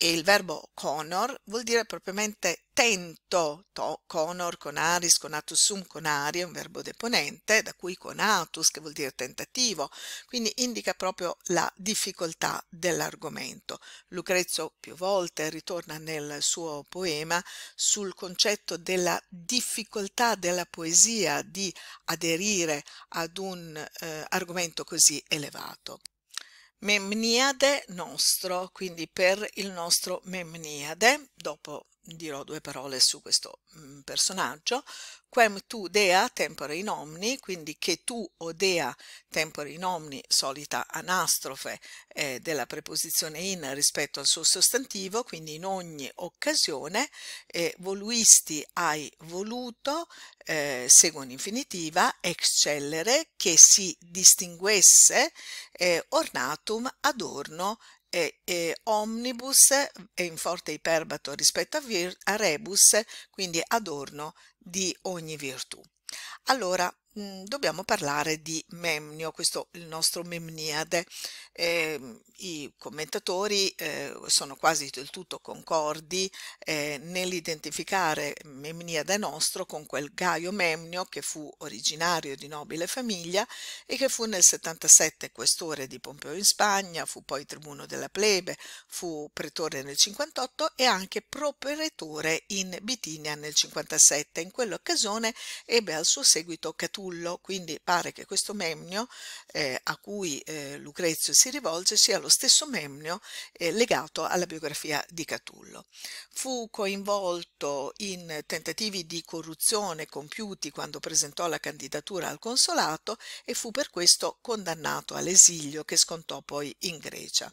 e il verbo conor vuol dire propriamente tento, to, conor, conaris, conatus sum, conari, è un verbo deponente, da cui conatus che vuol dire tentativo, quindi indica proprio la difficoltà dell'argomento. Lucrezio più volte ritorna nel suo poema sul concetto della difficoltà della poesia di aderire ad un eh, argomento così elevato. Memniade nostro, quindi per il nostro Memniade, dopo dirò due parole su questo personaggio, quem tu dea tempore in omni, quindi che tu o dea tempore in omni, solita anastrofe eh, della preposizione in rispetto al suo sostantivo, quindi in ogni occasione, eh, voluisti hai voluto, eh, secondo infinitiva, eccellere che si distinguesse eh, ornatum adorno e, e omnibus è in forte iperbato rispetto a, vir, a rebus, quindi adorno di ogni virtù. Allora, mh, mhmm, dobbiamo parlare di Memnio, questo il nostro Memniade. Eh, I commentatori eh, sono quasi del tutto concordi eh, nell'identificare Memniade nostro con quel Gaio Memnio che fu originario di nobile famiglia e che fu nel 77 questore di Pompeo in Spagna, fu poi tribuno della plebe, fu pretore nel 58 e anche properetore in Bitinia nel 57. In quell'occasione ebbe al suo seguito seguito Catullo, quindi pare che questo Memnio eh, a cui eh, Lucrezio si rivolge sia lo stesso Memnio eh, legato alla biografia di Catullo. Fu coinvolto in tentativi di corruzione compiuti quando presentò la candidatura al consolato e fu per questo condannato all'esilio che scontò poi in Grecia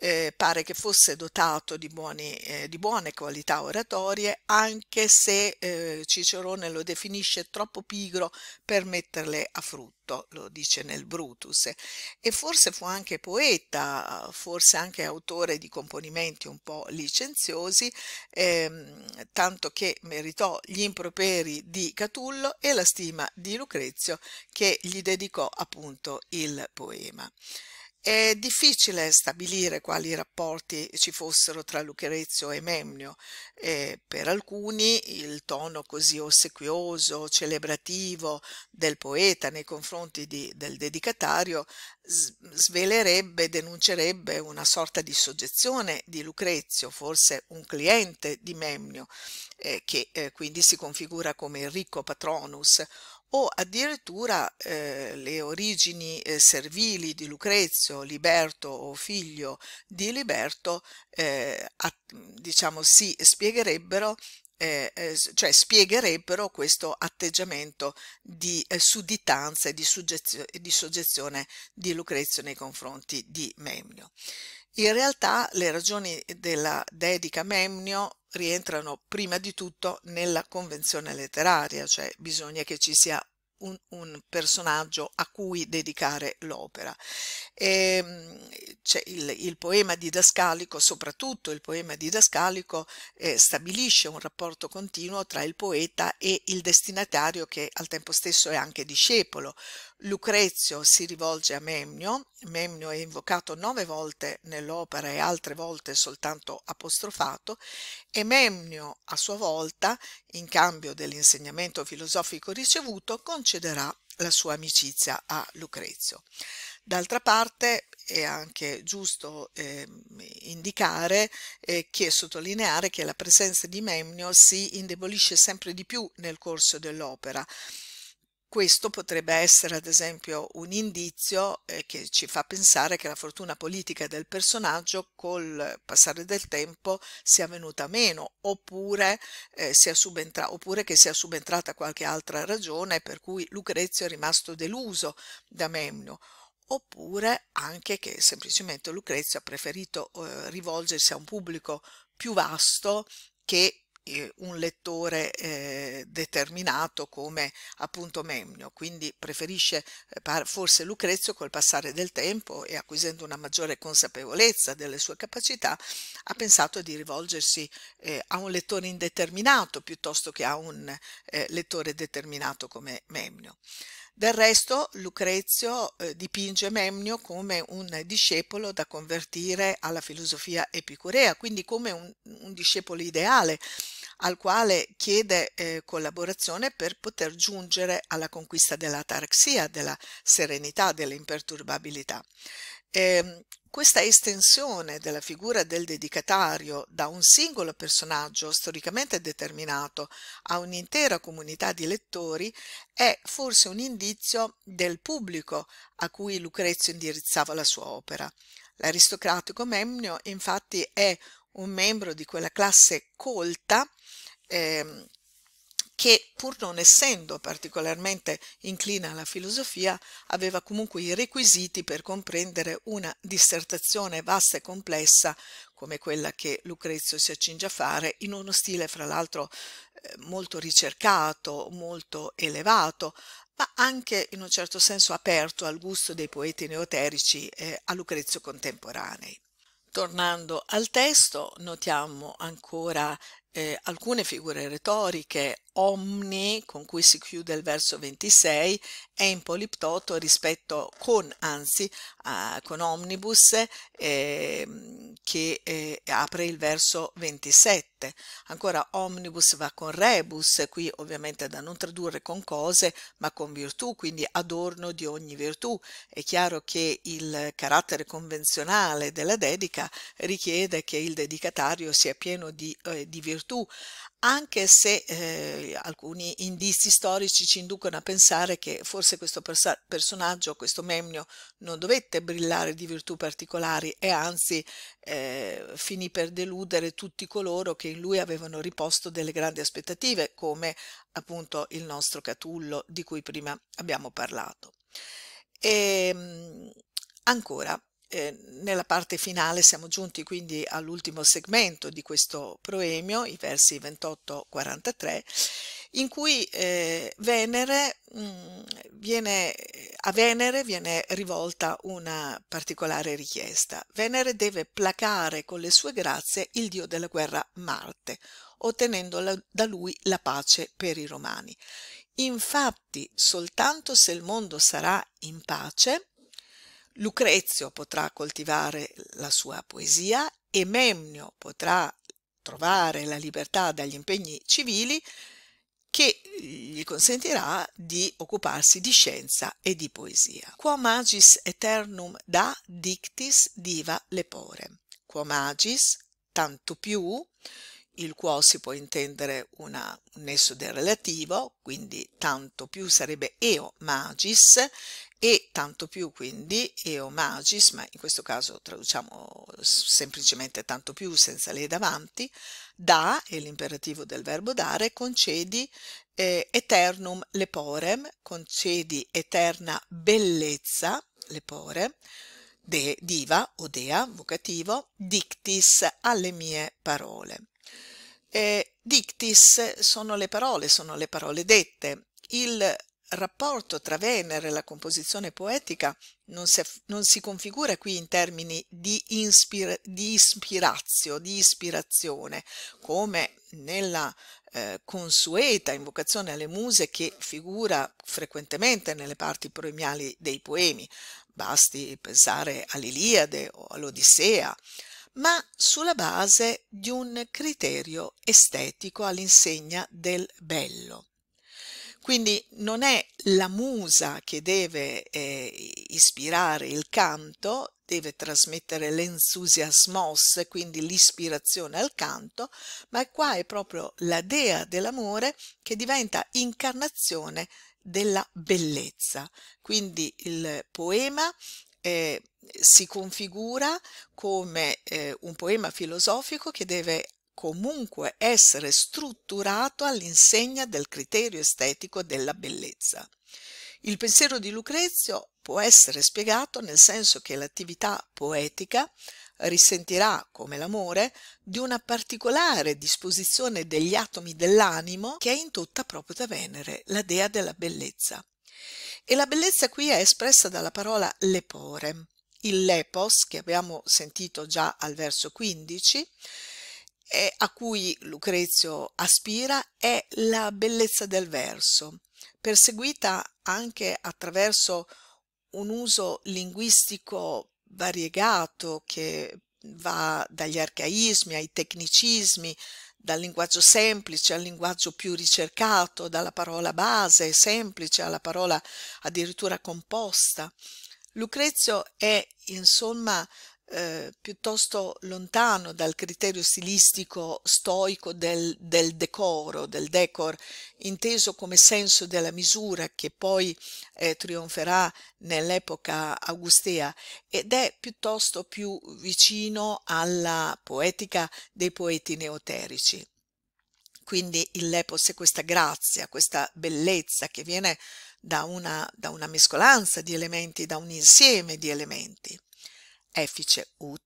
eh, pare che fosse dotato di, buoni, eh, di, buone qualità oratorie, anche se eh, Cicerone lo definisce troppo pigro per metterle a frutto, lo dice nel Brutus, e forse fu anche poeta, forse anche autore di componimenti un po' licenziosi, ehm, tanto che meritò gli improperi di Catullo e la stima di Lucrezio che gli dedicò appunto il poema. È difficile stabilire quali rapporti ci fossero tra Lucrezio e Memnio. E per alcuni il tono così ossequioso, celebrativo del poeta nei confronti di, del dedicatario svelerebbe, denuncerebbe una sorta di soggezione di Lucrezio, forse un cliente di Memnio, eh, che eh, quindi si configura come il ricco patronus o addirittura eh, le origini eh, servili di Lucrezio, Liberto o figlio di Liberto, eh, a, diciamo si spiegherebbero, eh, eh, cioè spiegherebbero questo atteggiamento di eh, sudditanza e di, suggezio, di soggezione di Lucrezio nei confronti di Memnio. In realtà le ragioni della dedica Memnio rientrano prima di tutto nella convenzione letteraria, cioè bisogna che ci sia un, un personaggio a cui dedicare l'opera. Ehm, il, il, poema didascalico, soprattutto il poema didascalico, eh, stabilisce un rapporto continuo tra il poeta e il destinatario che al tempo stesso è anche discepolo, Lucrezio si rivolge a Memnio, Memnio è invocato nove volte nell'opera e altre volte soltanto apostrofato, e Memnio a sua volta, in cambio dell'insegnamento filosofico ricevuto, concederà la sua amicizia a Lucrezio. D'altra parte è anche giusto eh, indicare eh, sottolineare che la presenza di Memnio si indebolisce sempre di più nel corso dell'opera questo potrebbe essere ad esempio un indizio eh, che ci fa pensare che la fortuna politica del personaggio col passare del tempo sia venuta meno oppure, eh, sia subentra- oppure che sia subentrata qualche altra ragione per cui Lucrezio è rimasto deluso da Memno oppure anche che semplicemente Lucrezio ha preferito eh, rivolgersi a un pubblico più vasto che un lettore eh, determinato come appunto Memnio, quindi preferisce eh, forse Lucrezio col passare del tempo e acquisendo una maggiore consapevolezza delle sue capacità, ha pensato di rivolgersi eh, a un lettore indeterminato piuttosto che a un eh, lettore determinato come Memnio. Del resto Lucrezio eh, dipinge Memnio come un discepolo da convertire alla filosofia epicurea, quindi come un, un discepolo ideale al quale chiede eh, collaborazione per poter giungere alla conquista dell'atarxia, della serenità, dell'imperturbabilità. Eh, questa estensione della figura del dedicatario da un singolo personaggio storicamente determinato a un'intera comunità di lettori è forse un indizio del pubblico a cui Lucrezio indirizzava la sua opera. L'aristocratico Memnio infatti è un membro di quella classe colta eh, che pur non essendo particolarmente inclina alla filosofia, aveva comunque i requisiti per comprendere una dissertazione vasta e complessa come quella che Lucrezio si accinge a fare, in uno stile fra l'altro eh, molto ricercato, molto elevato, ma anche in un certo senso aperto al gusto dei poeti neoterici eh, a Lucrezio contemporanei. Tornando al testo, notiamo ancora eh, alcune figure retoriche, omni con cui si chiude il verso 26 è in poliptoto rispetto con anzi a, con omnibus eh, che eh, apre il verso 27 ancora omnibus va con rebus qui ovviamente da non tradurre con cose ma con virtù quindi adorno di ogni virtù è chiaro che il carattere convenzionale della dedica richiede che il dedicatario sia pieno di, eh, di virtù anche se eh, alcuni indizi storici ci inducono a pensare che forse questo persa- personaggio, questo Memnio, non dovette brillare di virtù particolari e anzi eh, finì per deludere tutti coloro che in lui avevano riposto delle grandi aspettative, come appunto il nostro Catullo di cui prima abbiamo parlato. E, ehm, ancora, eh, nella parte finale siamo giunti quindi all'ultimo segmento di questo proemio, i versi 28-43, in cui eh, Venere, mh, mm, viene, a Venere viene rivolta una particolare richiesta. Venere deve placare con le sue grazie il dio della guerra Marte, ottenendo la, da lui la pace per i romani. Infatti, soltanto se il mondo sarà in pace, Lucrezio potrà coltivare la sua poesia e Memnio potrà trovare la libertà dagli impegni civili che gli consentirà di occuparsi di scienza e di poesia. Quo magis eternum da dictis diva lepore. Quo magis, tanto più, il quo si può intendere una, un nesso del relativo, quindi tanto più sarebbe eo magis, e tanto più quindi eo magis, ma in questo caso traduciamo semplicemente tanto più senza le davanti, da, è l'imperativo del verbo dare, concedi eh, eternum leporem, concedi eterna bellezza, leporem, de, diva o dea, vocativo, dictis alle mie parole. Eh, dictis sono le parole, sono le parole dette. Il rapporto tra Venere e la composizione poetica non si, non si configura qui in termini di, ispira, di ispirazio, di ispirazione, come nella eh, consueta invocazione alle muse che figura frequentemente nelle parti proemiali dei poemi, basti pensare all'Iliade o all'Odissea, ma sulla base di un criterio estetico all'insegna del bello quindi non è la musa che deve eh, ispirare il canto, deve trasmettere l'entusiasmos, quindi l'ispirazione al canto, ma qua è proprio la dea dell'amore che diventa incarnazione della bellezza. Quindi il poema eh, si configura come eh, un poema filosofico che deve comunque essere strutturato all'insegna del criterio estetico della bellezza. Il pensiero di Lucrezio può essere spiegato nel senso che l'attività poetica risentirà, come l'amore, di una particolare disposizione degli atomi dell'animo che è indotta proprio da Venere, la dea della bellezza. E la bellezza qui è espressa dalla parola lepore. Il lepos, che abbiamo sentito già al verso 15, è, a cui Lucrezio aspira è la bellezza del verso, perseguita anche attraverso un uso linguistico variegato che va dagli arcaismi ai tecnicismi, dal linguaggio semplice al linguaggio più ricercato, dalla parola base semplice alla parola addirittura composta. Lucrezio è insomma eh, piuttosto lontano dal criterio stilistico stoico del, del, decoro, del decor, inteso come senso della misura che poi eh, trionferà nell'epoca augustea ed è piuttosto più vicino alla poetica dei poeti neoterici. Quindi il lepos è questa grazia, questa bellezza che viene da una, da una mescolanza di elementi, da un insieme di elementi efice ut,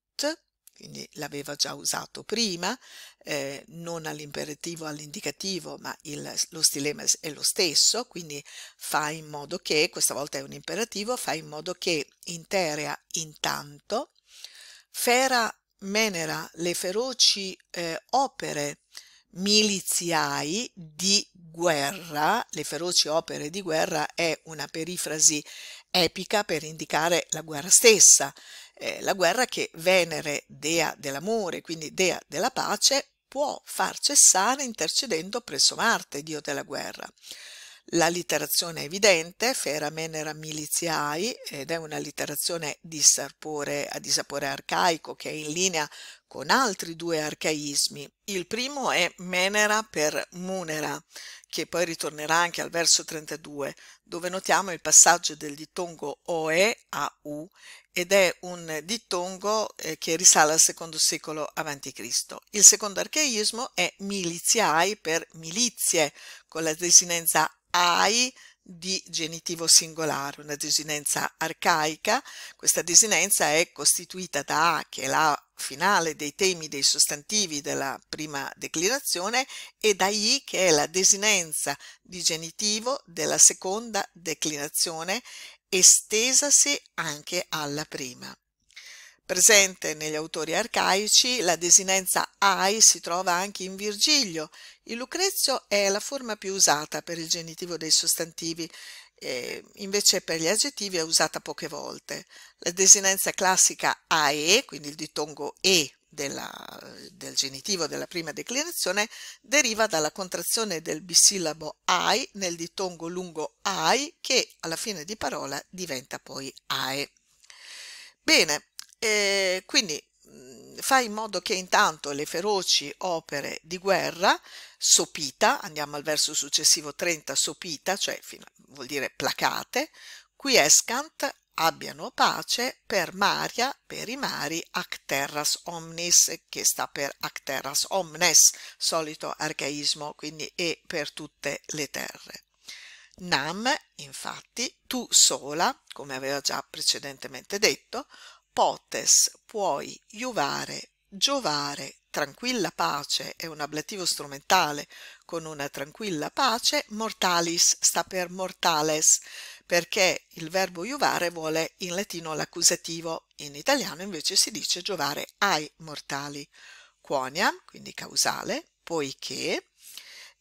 quindi l'aveva già usato prima, eh, non all'imperativo all'indicativo, ma il, lo stilema è lo stesso, quindi fa in modo che, questa volta è un imperativo, fa in modo che interea intanto, fera menera le feroci eh, opere miliziai di guerra, le feroci opere di guerra è una perifrasi epica per indicare la guerra stessa, eh, la guerra che Venere, dea dell'amore, quindi dea della pace, può far cessare intercedendo presso Marte, dio della guerra. La literazione è evidente, Menera miliziai, ed è una literazione di sapore, di sapore, arcaico che è in linea con altri due arcaismi. Il primo è Menera per Munera, che poi ritornerà anche al verso 32, dove notiamo il passaggio del dittongo OE a U ed è un dittongo eh, che risale al secondo secolo a.C. Il secondo archeismo è miliziai per milizie, con la desinenza ai di genitivo singolare, una desinenza arcaica. Questa desinenza è costituita da A, che è la finale dei temi dei sostantivi della prima declinazione, e da I, che è la desinenza di genitivo della seconda declinazione, estesasi anche alla prima. Presente negli autori arcaici, la desinenza ai si trova anche in Virgilio. Il Lucrezio è la forma più usata per il genitivo dei sostantivi, eh, invece per gli aggettivi è usata poche volte. La desinenza classica ae, quindi il ditongo e della, del genitivo della prima declinazione, deriva dalla contrazione del bisillabo ai nel ditongo lungo ai che alla fine di parola diventa poi ae. Bene, eh, quindi mm, fa in modo che intanto le feroci opere di guerra, sopita, andiamo al verso successivo 30, sopita, cioè fino, vuol dire placate, qui escant, abbiano pace per Maria, per i mari, ac terras omnis, che sta per ac terras omnes, solito arcaismo, quindi e per tutte le terre. Nam, infatti, tu sola, come aveva già precedentemente detto, potes, puoi, iuvare, giovare, tranquilla pace è un ablativo strumentale con una tranquilla pace, mortalis sta per mortales perché il verbo iuvare vuole in latino l'accusativo, in italiano invece si dice giovare ai mortali. Quonia, quindi causale, poiché,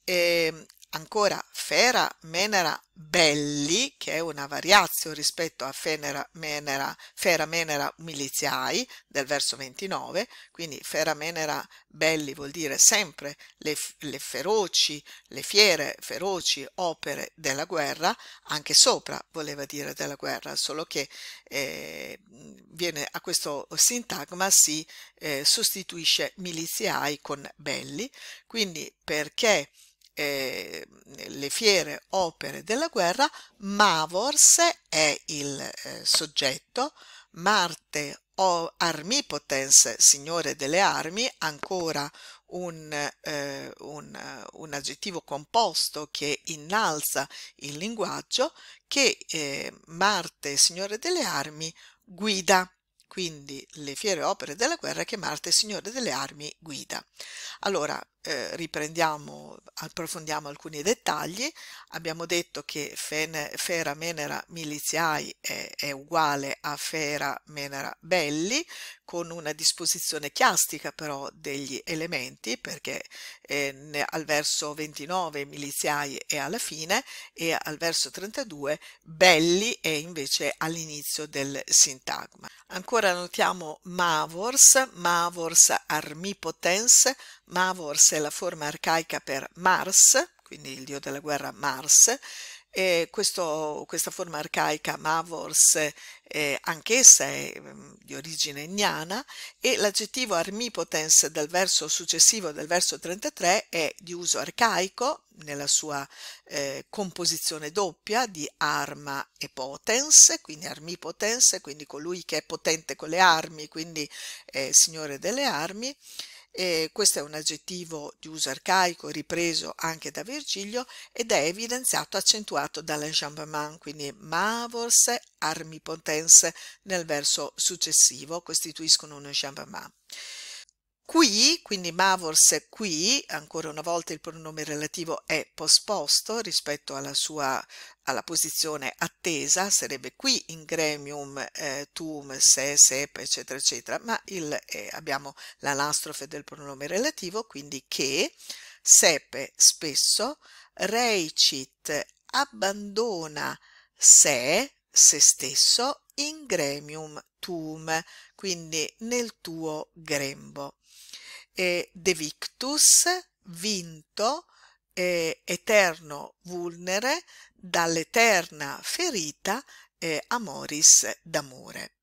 e ehm, ancora Fera Menera Belli, che è una variazione rispetto a Fenera, Menera, Fera Menera Miliziai del verso 29, quindi Fera Menera Belli vuol dire sempre le, le feroci, le fiere feroci opere della guerra, anche sopra voleva dire della guerra, solo che eh, viene, a questo sintagma si eh, sostituisce miliziai con belli, quindi perché eh, le fiere opere della guerra, Mavors è il eh, soggetto, Marte o Armipotens, signore delle armi, ancora un, eh, un, un, aggettivo composto che innalza il linguaggio, che eh, Marte, signore delle armi, guida quindi le fiere opere della guerra che Marte, Signore delle armi guida. Allora, eh, riprendiamo, approfondiamo alcuni dettagli. Abbiamo detto che fene, Fera Menera Miliziai è, è uguale a Fera Menera Belli, con una disposizione chiastica però degli elementi perché eh, al verso 29 miliziai è alla fine e al verso 32 belli è invece all'inizio del sintagma. Ancora notiamo mavors, mavors armipotens, mavors è la forma arcaica per Mars, quindi il dio della guerra Mars, eh, questo, questa forma arcaica Mavors eh, anch'essa è mm, di origine gnana e l'aggettivo armipotens del verso successivo del verso 33 è di uso arcaico nella sua eh, composizione doppia di arma e potens, quindi armipotens, quindi colui che è potente con le armi, quindi signore delle armi, eh, questo è un aggettivo di uso arcaico ripreso anche da Virgilio ed è evidenziato accentuato dall'enjambement, quindi mavors armipotens nel verso successivo costituiscono un enjambement. Qui, quindi Mavors qui, ancora una volta il pronome relativo è posposto rispetto alla sua alla posizione attesa, sarebbe qui in gremium eh, tum, se, sep, eccetera, eccetera, ma il, eh, abbiamo l'anastrofe del pronome relativo, quindi che, sepe spesso, reicit abbandona se, se stesso, in gremium tum, quindi nel tuo grembo. E de victus, vinto, eh, eterno vulnere dall'eterna ferita eh, amoris d'amore.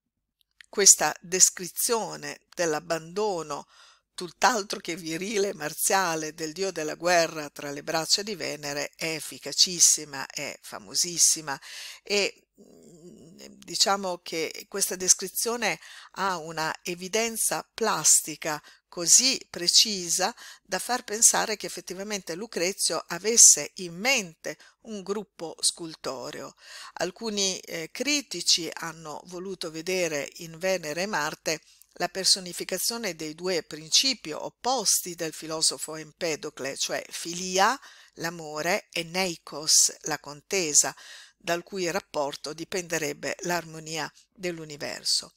Questa descrizione dell'abbandono tutt'altro che virile e marziale del dio della guerra tra le braccia di Venere è efficacissima, è famosissima e Ehm, diciamo che questa descrizione ha una evidenza plastica così precisa da far pensare che effettivamente Lucrezio avesse in mente un gruppo scultoreo. Alcuni eh, critici hanno voluto vedere in Venere e Marte la personificazione dei due principi opposti del filosofo Empedocle, cioè filia, l'amore, e neikos, la contesa, dal cui rapporto dipenderebbe l'armonia dell'universo.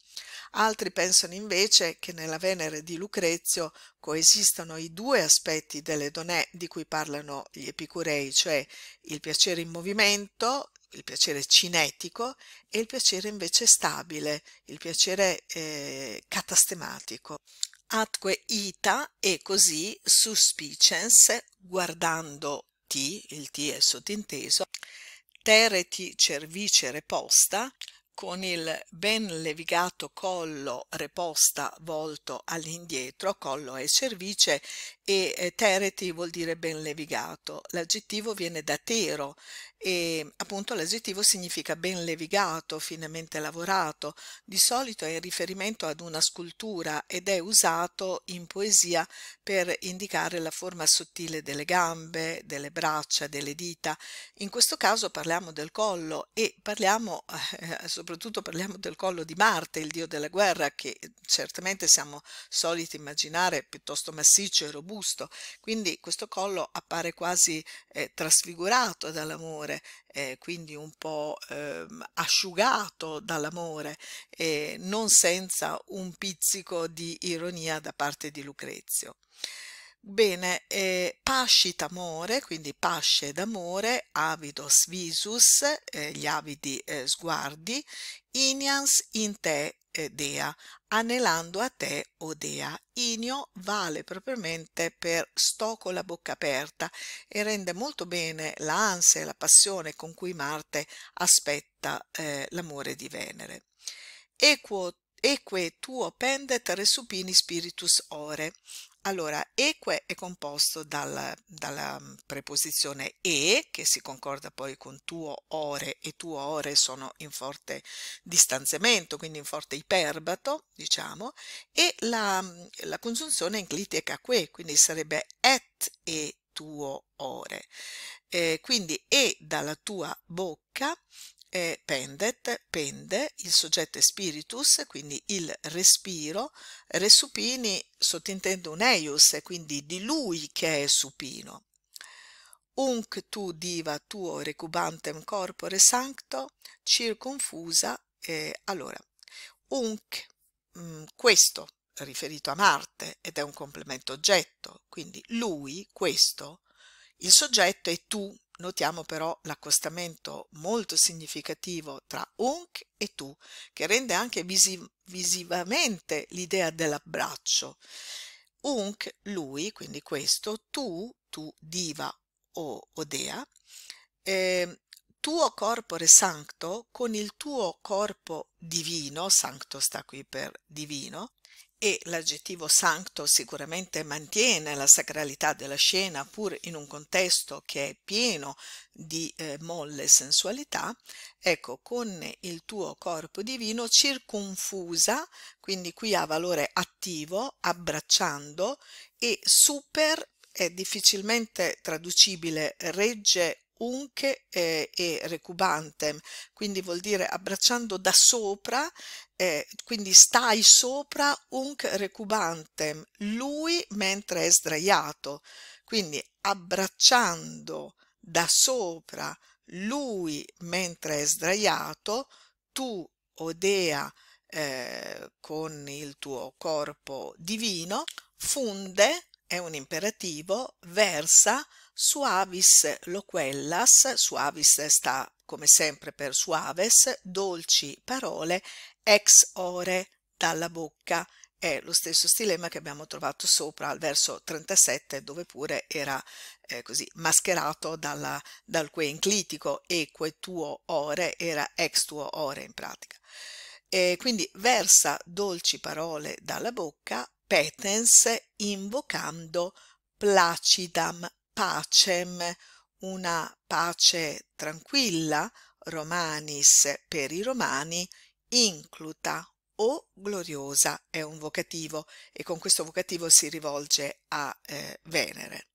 Altri pensano invece che nella Venere di Lucrezio coesistano i due aspetti delle donè di cui parlano gli epicurei, cioè il piacere in movimento, il piacere cinetico e il piacere invece stabile, il piacere eh, catastematico. Atque ita e così suspicens guardando T, il ti è sottinteso, tereti cervice reposta, con il ben levigato collo reposta volto all'indietro, collo è cervice e eh, tereti vuol dire ben levigato. L'aggettivo viene da tero e appunto l'aggettivo significa ben levigato, finemente lavorato, di solito è in riferimento ad una scultura ed è usato in poesia per indicare la forma sottile delle gambe, delle braccia, delle dita. In questo caso parliamo del collo e parliamo eh, soprattutto parliamo del collo di Marte, il dio della guerra che certamente siamo soliti immaginare piuttosto massiccio e robusto, quindi questo collo appare quasi eh, trasfigurato dall'amore amore, eh, quindi un po' eh, asciugato dall'amore, eh, non senza un pizzico di ironia da parte di Lucrezio. Bene, eh, pascit amore, quindi pasce d'amore, avidos visus, eh, gli avidi eh, sguardi, inians in te dea, anelando a te, o dea. Inio vale propriamente per sto con la bocca aperta e rende molto bene l'ansia e la passione con cui Marte aspetta eh, l'amore di Venere. Equo eque tuo pendet resupini spiritus ore. Allora, eque è composto dal, dalla mm, preposizione e, che si concorda poi con tuo ore, e tuo ore sono in forte distanziamento, quindi in forte iperbato, diciamo, e la, mm, la congiunzione encliteca que, quindi sarebbe et e tuo ore. Eh, quindi e dalla tua bocca eh, pendet, pende, il soggetto è spiritus, quindi il respiro, resupini sottintende un eius, quindi di lui che è supino. Unc tu diva tuo recubantem corpore sancto, circonfusa, eh, allora, unc, mh, mm, questo, riferito a Marte, ed è un complemento oggetto, quindi lui, questo, il soggetto è tu, Notiamo però l'accostamento molto significativo tra Unc e tu, che rende anche visi visivamente l'idea dell'abbraccio. Unc, lui, quindi questo, tu, tu diva o odea, eh, tuo corpore sancto con il tuo corpo divino, sancto sta qui per divino, e l'aggettivo sancto sicuramente mantiene la sacralità della scena pur in un contesto che è pieno di eh, molle sensualità, ecco con il tuo corpo divino circonfusa, quindi qui ha valore attivo, abbracciando e super è difficilmente traducibile, regge unche eh, e recubantem, quindi vuol dire abbracciando da sopra, eh, quindi stai sopra unc recubantem, lui mentre è sdraiato, quindi abbracciando da sopra lui mentre è sdraiato, tu odea eh, con il tuo corpo divino, funde, è un imperativo, versa, suavis loquellas, suavis sta come sempre per suaves, dolci parole ex ore dalla bocca, è lo stesso stilema che abbiamo trovato sopra al verso 37 dove pure era eh, così mascherato dalla, dal que e que tuo ore era ex tuo ore in pratica. E quindi versa dolci parole dalla bocca, petens invocando placidam pacem, una pace tranquilla, romanis per i romani, incluta o gloriosa è un vocativo e con questo vocativo si rivolge a eh, Venere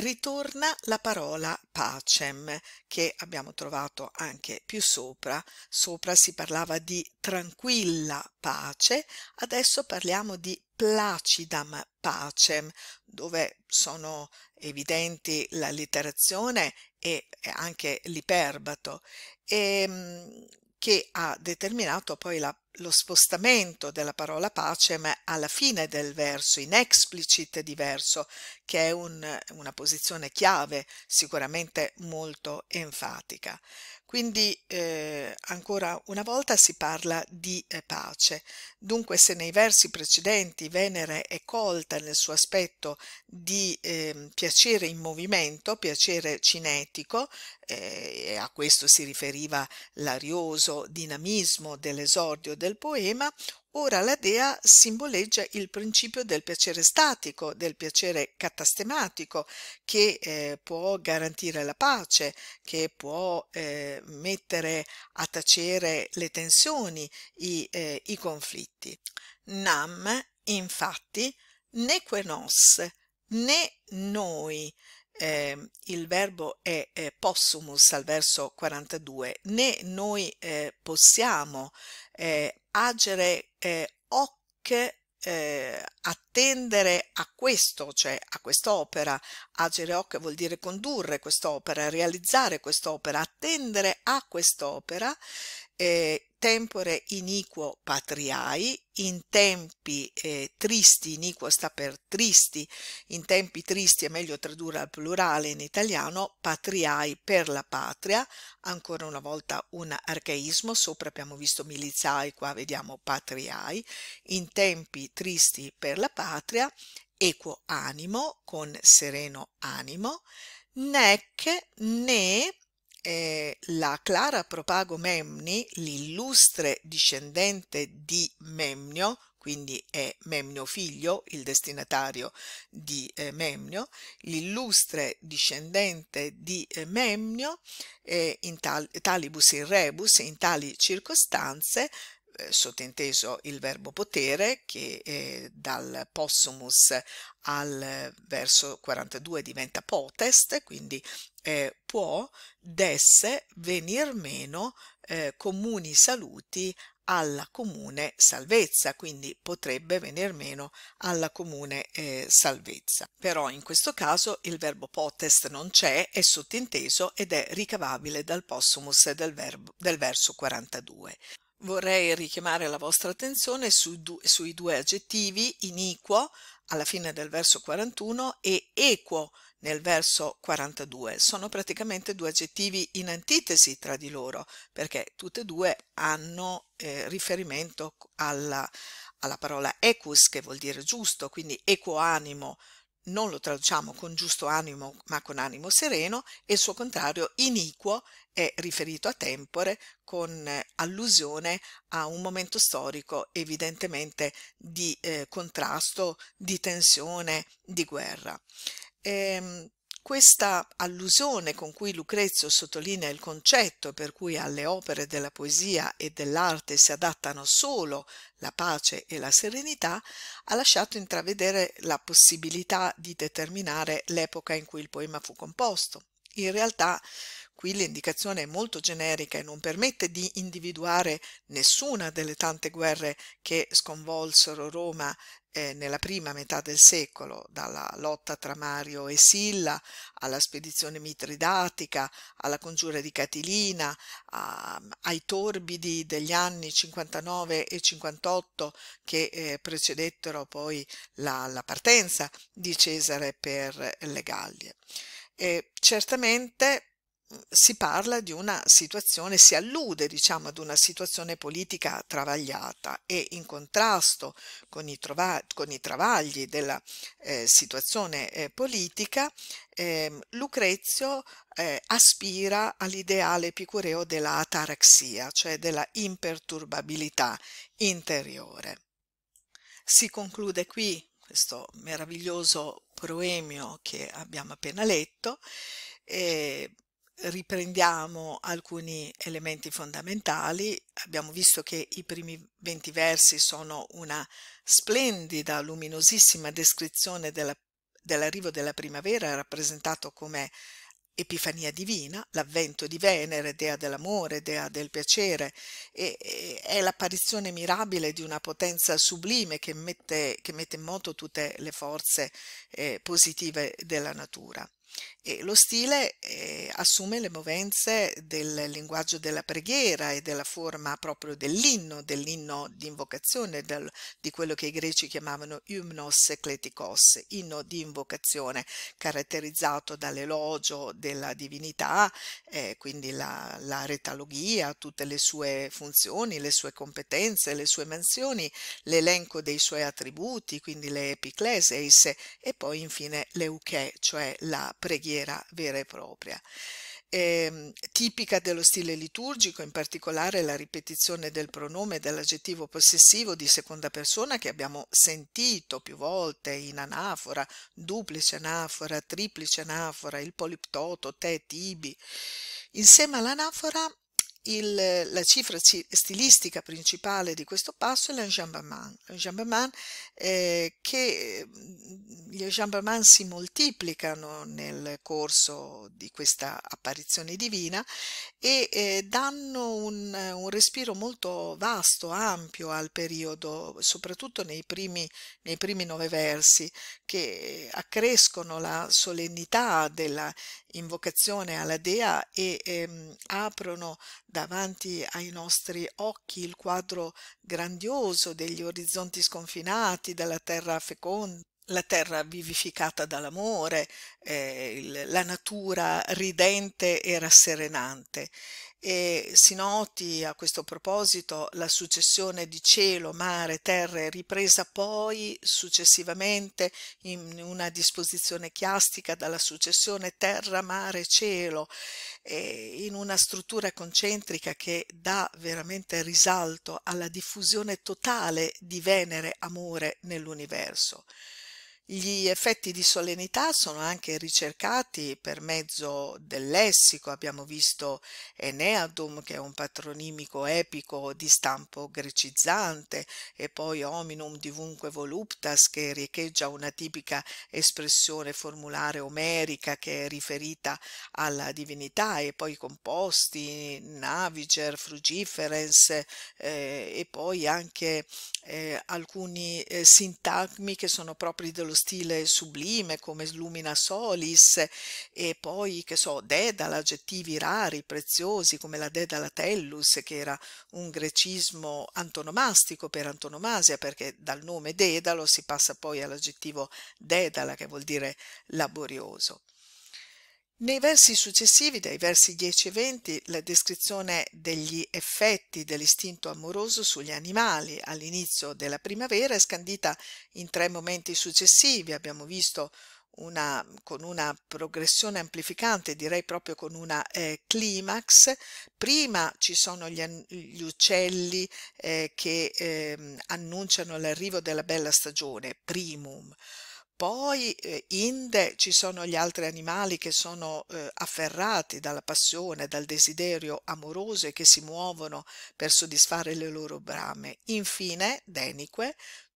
ritorna la parola pacem, che abbiamo trovato anche più sopra. Sopra si parlava di tranquilla pace, adesso parliamo di placidam pacem, dove sono evidenti la l'allitterazione e anche l'iperbato. E, ehm, che ha determinato poi la, lo spostamento della parola pace ma alla fine del verso, in explicit diverso, che è un, una posizione chiave sicuramente molto enfatica. Quindi eh, ancora una volta si parla di eh, pace. Dunque se nei versi precedenti Venere è colta nel suo aspetto di eh, piacere in movimento, piacere cinetico, eh, a questo si riferiva l'arioso dinamismo dell'esordio del poema, ora la dea simboleggia il principio del piacere statico, del piacere catastematico, che eh, può garantire la pace, che può eh, mettere a tacere le tensioni, i, eh, i conflitti. Nam, infatti, neque nos, né noi eh, il verbo è eh, possumus al verso 42, né noi eh, possiamo eh, agere eh, hoc eh, attendere a questo, cioè a quest'opera. Agere hoc vuol dire condurre quest'opera, realizzare quest'opera, attendere a quest'opera tempore iniquo patriai, in tempi eh, tristi, iniquo sta per tristi, in tempi tristi è meglio tradurre al plurale in italiano, patriai per la patria, ancora una volta un archeismo, sopra abbiamo visto miliziai, qua vediamo patriai, in tempi tristi per la patria, equo animo, con sereno animo, nec ne eh, la Clara Propago Memni, l'illustre discendente di Memnio, quindi è Memnio figlio, il destinatario di eh, Memnio, l'illustre discendente di eh, Memnio, eh, in tal talibus in rebus, in tali circostanze, eh, sottinteso il verbo potere che eh, dal possumus al eh, verso 42 diventa potest, quindi eh, può desse venir meno eh, comuni saluti alla comune salvezza, quindi potrebbe venir meno alla comune eh, salvezza. Però in questo caso il verbo potest non c'è, è sottinteso ed è ricavabile dal possumus del, verbo, del verso 42. Vorrei richiamare la vostra attenzione su du sui due aggettivi iniquo alla fine del verso 41 e equo nel verso 42 sono praticamente due aggettivi in antitesi tra di loro, perché tutte e due hanno eh, riferimento alla, alla parola equus, che vuol dire giusto, quindi equoanimo non lo traduciamo con giusto animo ma con animo sereno e il suo contrario iniquo è riferito a tempore con eh, allusione a un momento storico evidentemente di eh, contrasto, di tensione, di guerra ehm, questa allusione con cui Lucrezio sottolinea il concetto per cui alle opere della poesia e dell'arte si adattano solo la pace e la serenità, ha lasciato intravedere la possibilità di determinare l'epoca in cui il poema fu composto. In realtà qui l'indicazione è molto generica e non permette di individuare nessuna delle tante guerre che sconvolsero Roma eh, nella prima metà del secolo, dalla lotta tra Mario e Silla, alla spedizione mitridatica, alla congiura di Catilina, a, ai torbidi degli anni 59 e 58 che eh, precedettero poi la, la, partenza di Cesare per le Gallie. E certamente si parla di una situazione, si allude diciamo ad una situazione politica travagliata e in contrasto con i, trova- con i travagli della eh, situazione eh, politica, ehm, eh, Lucrezio aspira all'ideale epicureo della ataraxia, cioè della imperturbabilità interiore. Si conclude qui questo meraviglioso proemio che abbiamo appena letto. Eh, riprendiamo alcuni elementi fondamentali. Abbiamo visto che i primi 20 versi sono una splendida, luminosissima descrizione della, dell'arrivo della primavera, rappresentato come Epifania divina, l'avvento di Venere, dea dell'amore, dea del piacere, e, e è l'apparizione mirabile di una potenza sublime che mette, che mette in moto tutte le forze eh, positive della natura. E lo stile eh, assume le movenze del linguaggio della preghiera e della forma proprio dell'inno, dell'inno di invocazione, del, di quello che i greci chiamavano hymnos ecleticos, inno di invocazione, caratterizzato dall'elogio della divinità, eh, quindi la, la retalogia, tutte le sue funzioni, le sue competenze, le sue mansioni, l'elenco dei suoi attributi, quindi le epicleseis, e poi infine l'euche, cioè la preghiera preghiera vera e propria. Eh, tipica dello stile liturgico, in particolare la ripetizione del pronome e dell'aggettivo possessivo di seconda persona che abbiamo sentito più volte in anafora, duplice anafora, triplice anafora, il poliptoto, te, tibi. Insieme all'anafora il, la cifra stilistica principale di questo passo è l'enjambement, l'enjambement eh, che gli enjambement si moltiplicano nel corso di questa apparizione divina e eh, danno un, un, respiro molto vasto, ampio al periodo, soprattutto nei primi, nei primi nove versi, che accrescono la solennità della invocazione alla Dea e ehm, aprono davanti ai nostri occhi il quadro grandioso degli orizzonti sconfinati, della terra feconda, la terra vivificata dall'amore, eh, la natura ridente e rasserenante e si noti a questo proposito la successione di cielo, mare, terra ripresa poi successivamente in una disposizione chiastica dalla successione terra, mare, cielo in una struttura concentrica che dà veramente risalto alla diffusione totale di Venere amore nell'universo. Gli effetti di solennità sono anche ricercati per mezzo del lessico, abbiamo visto Eneadum che è un patronimico epico di stampo grecizzante e poi Hominum divunque voluptas che riecheggia una tipica espressione formulare omerica che è riferita alla divinità e poi composti, naviger, frugiferens eh, e poi anche eh, alcuni eh, sintagmi che sono propri dello dello stile sublime come Lumina Solis e poi, che so, Dedala, aggettivi rari, preziosi come la Dedala Tellus che era un grecismo antonomastico per antonomasia perché dal nome Dedalo si passa poi all'aggettivo Dedala che vuol dire laborioso. Nei versi successivi, dai versi 10 e 20, la descrizione degli effetti dell'istinto amoroso sugli animali all'inizio della primavera è scandita in tre momenti successivi. Abbiamo visto una, con una progressione amplificante, direi proprio con una eh, climax. Prima ci sono gli, gli uccelli eh, che eh, annunciano l'arrivo della bella stagione, primum. Poi eh, inde ci sono gli altri animali che sono eh, afferrati dalla passione, dal desiderio amoroso e che si muovono per soddisfare le loro brame. Infine, denique,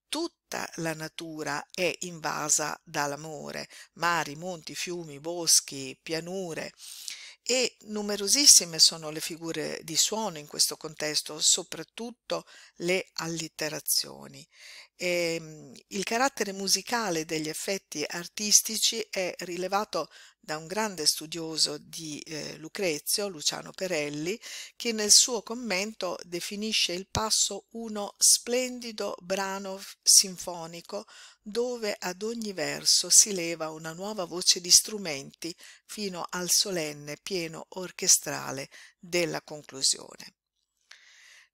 tutta la natura è invasa dall'amore, mari, monti, fiumi, boschi, pianure e numerosissime sono le figure di suono in questo contesto, soprattutto le allitterazioni. E ehm, il carattere musicale degli effetti artistici è rilevato da un grande studioso di eh, Lucrezio, Luciano Perelli, che nel suo commento definisce il passo uno splendido brano sinfonico dove ad ogni verso si leva una nuova voce di strumenti fino al solenne pieno orchestrale della conclusione.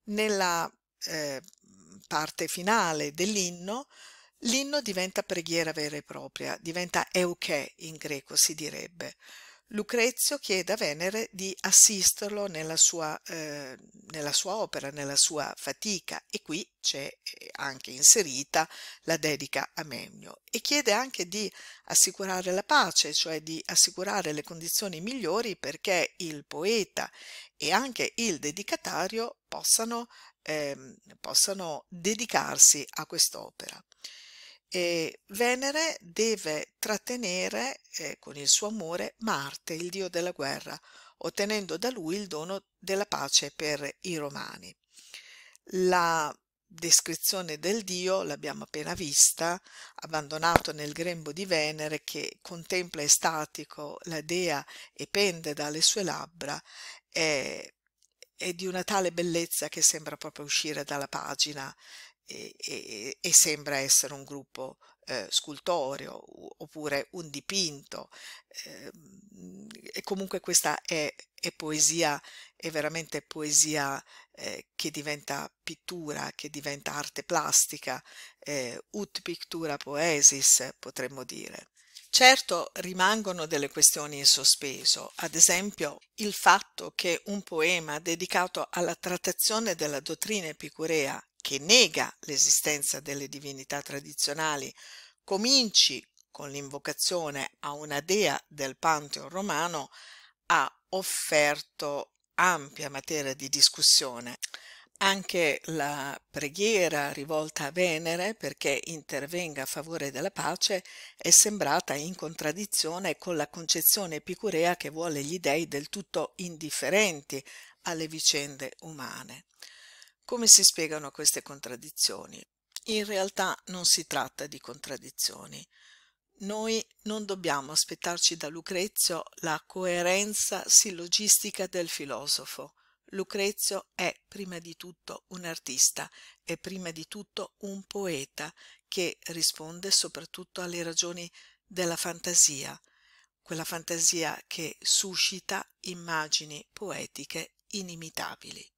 Nella eh, parte finale dell'inno, l'inno diventa preghiera vera e propria, diventa euche in greco si direbbe. Lucrezio chiede a Venere di assisterlo nella sua, eh, nella sua opera, nella sua fatica e qui c'è eh, anche inserita la dedica a Memnio e chiede anche di assicurare la pace, cioè di assicurare le condizioni migliori perché il poeta e anche il dedicatario possano eh, possano dedicarsi a quest'opera. E Venere deve trattenere eh, con il suo amore Marte, il dio della guerra, ottenendo da lui il dono della pace per i romani. La descrizione del dio l'abbiamo appena vista, abbandonato nel grembo di Venere che contempla estatico la dea e pende dalle sue labbra, è è di una tale bellezza che sembra proprio uscire dalla pagina e, e, e sembra essere un gruppo eh, scultoreo oppure un dipinto. Eh, e comunque questa è, è, poesia, è veramente poesia eh, che diventa pittura, che diventa arte plastica, eh, ut pictura poesis potremmo dire. Certo rimangono delle questioni in sospeso, ad esempio il fatto che un poema dedicato alla trattazione della dottrina epicurea, che nega l'esistenza delle divinità tradizionali, cominci con l'invocazione a una dea del Pantheon romano, ha offerto ampia materia di discussione. Anche la preghiera rivolta a Venere perché intervenga a favore della pace è sembrata in contraddizione con la concezione epicurea che vuole gli dei del tutto indifferenti alle vicende umane. Come si spiegano queste contraddizioni? In realtà non si tratta di contraddizioni. Noi non dobbiamo aspettarci da Lucrezio la coerenza sillogistica del filosofo Lucrezio è prima di tutto un artista, è prima di tutto un poeta che risponde soprattutto alle ragioni della fantasia, quella fantasia che suscita immagini poetiche inimitabili.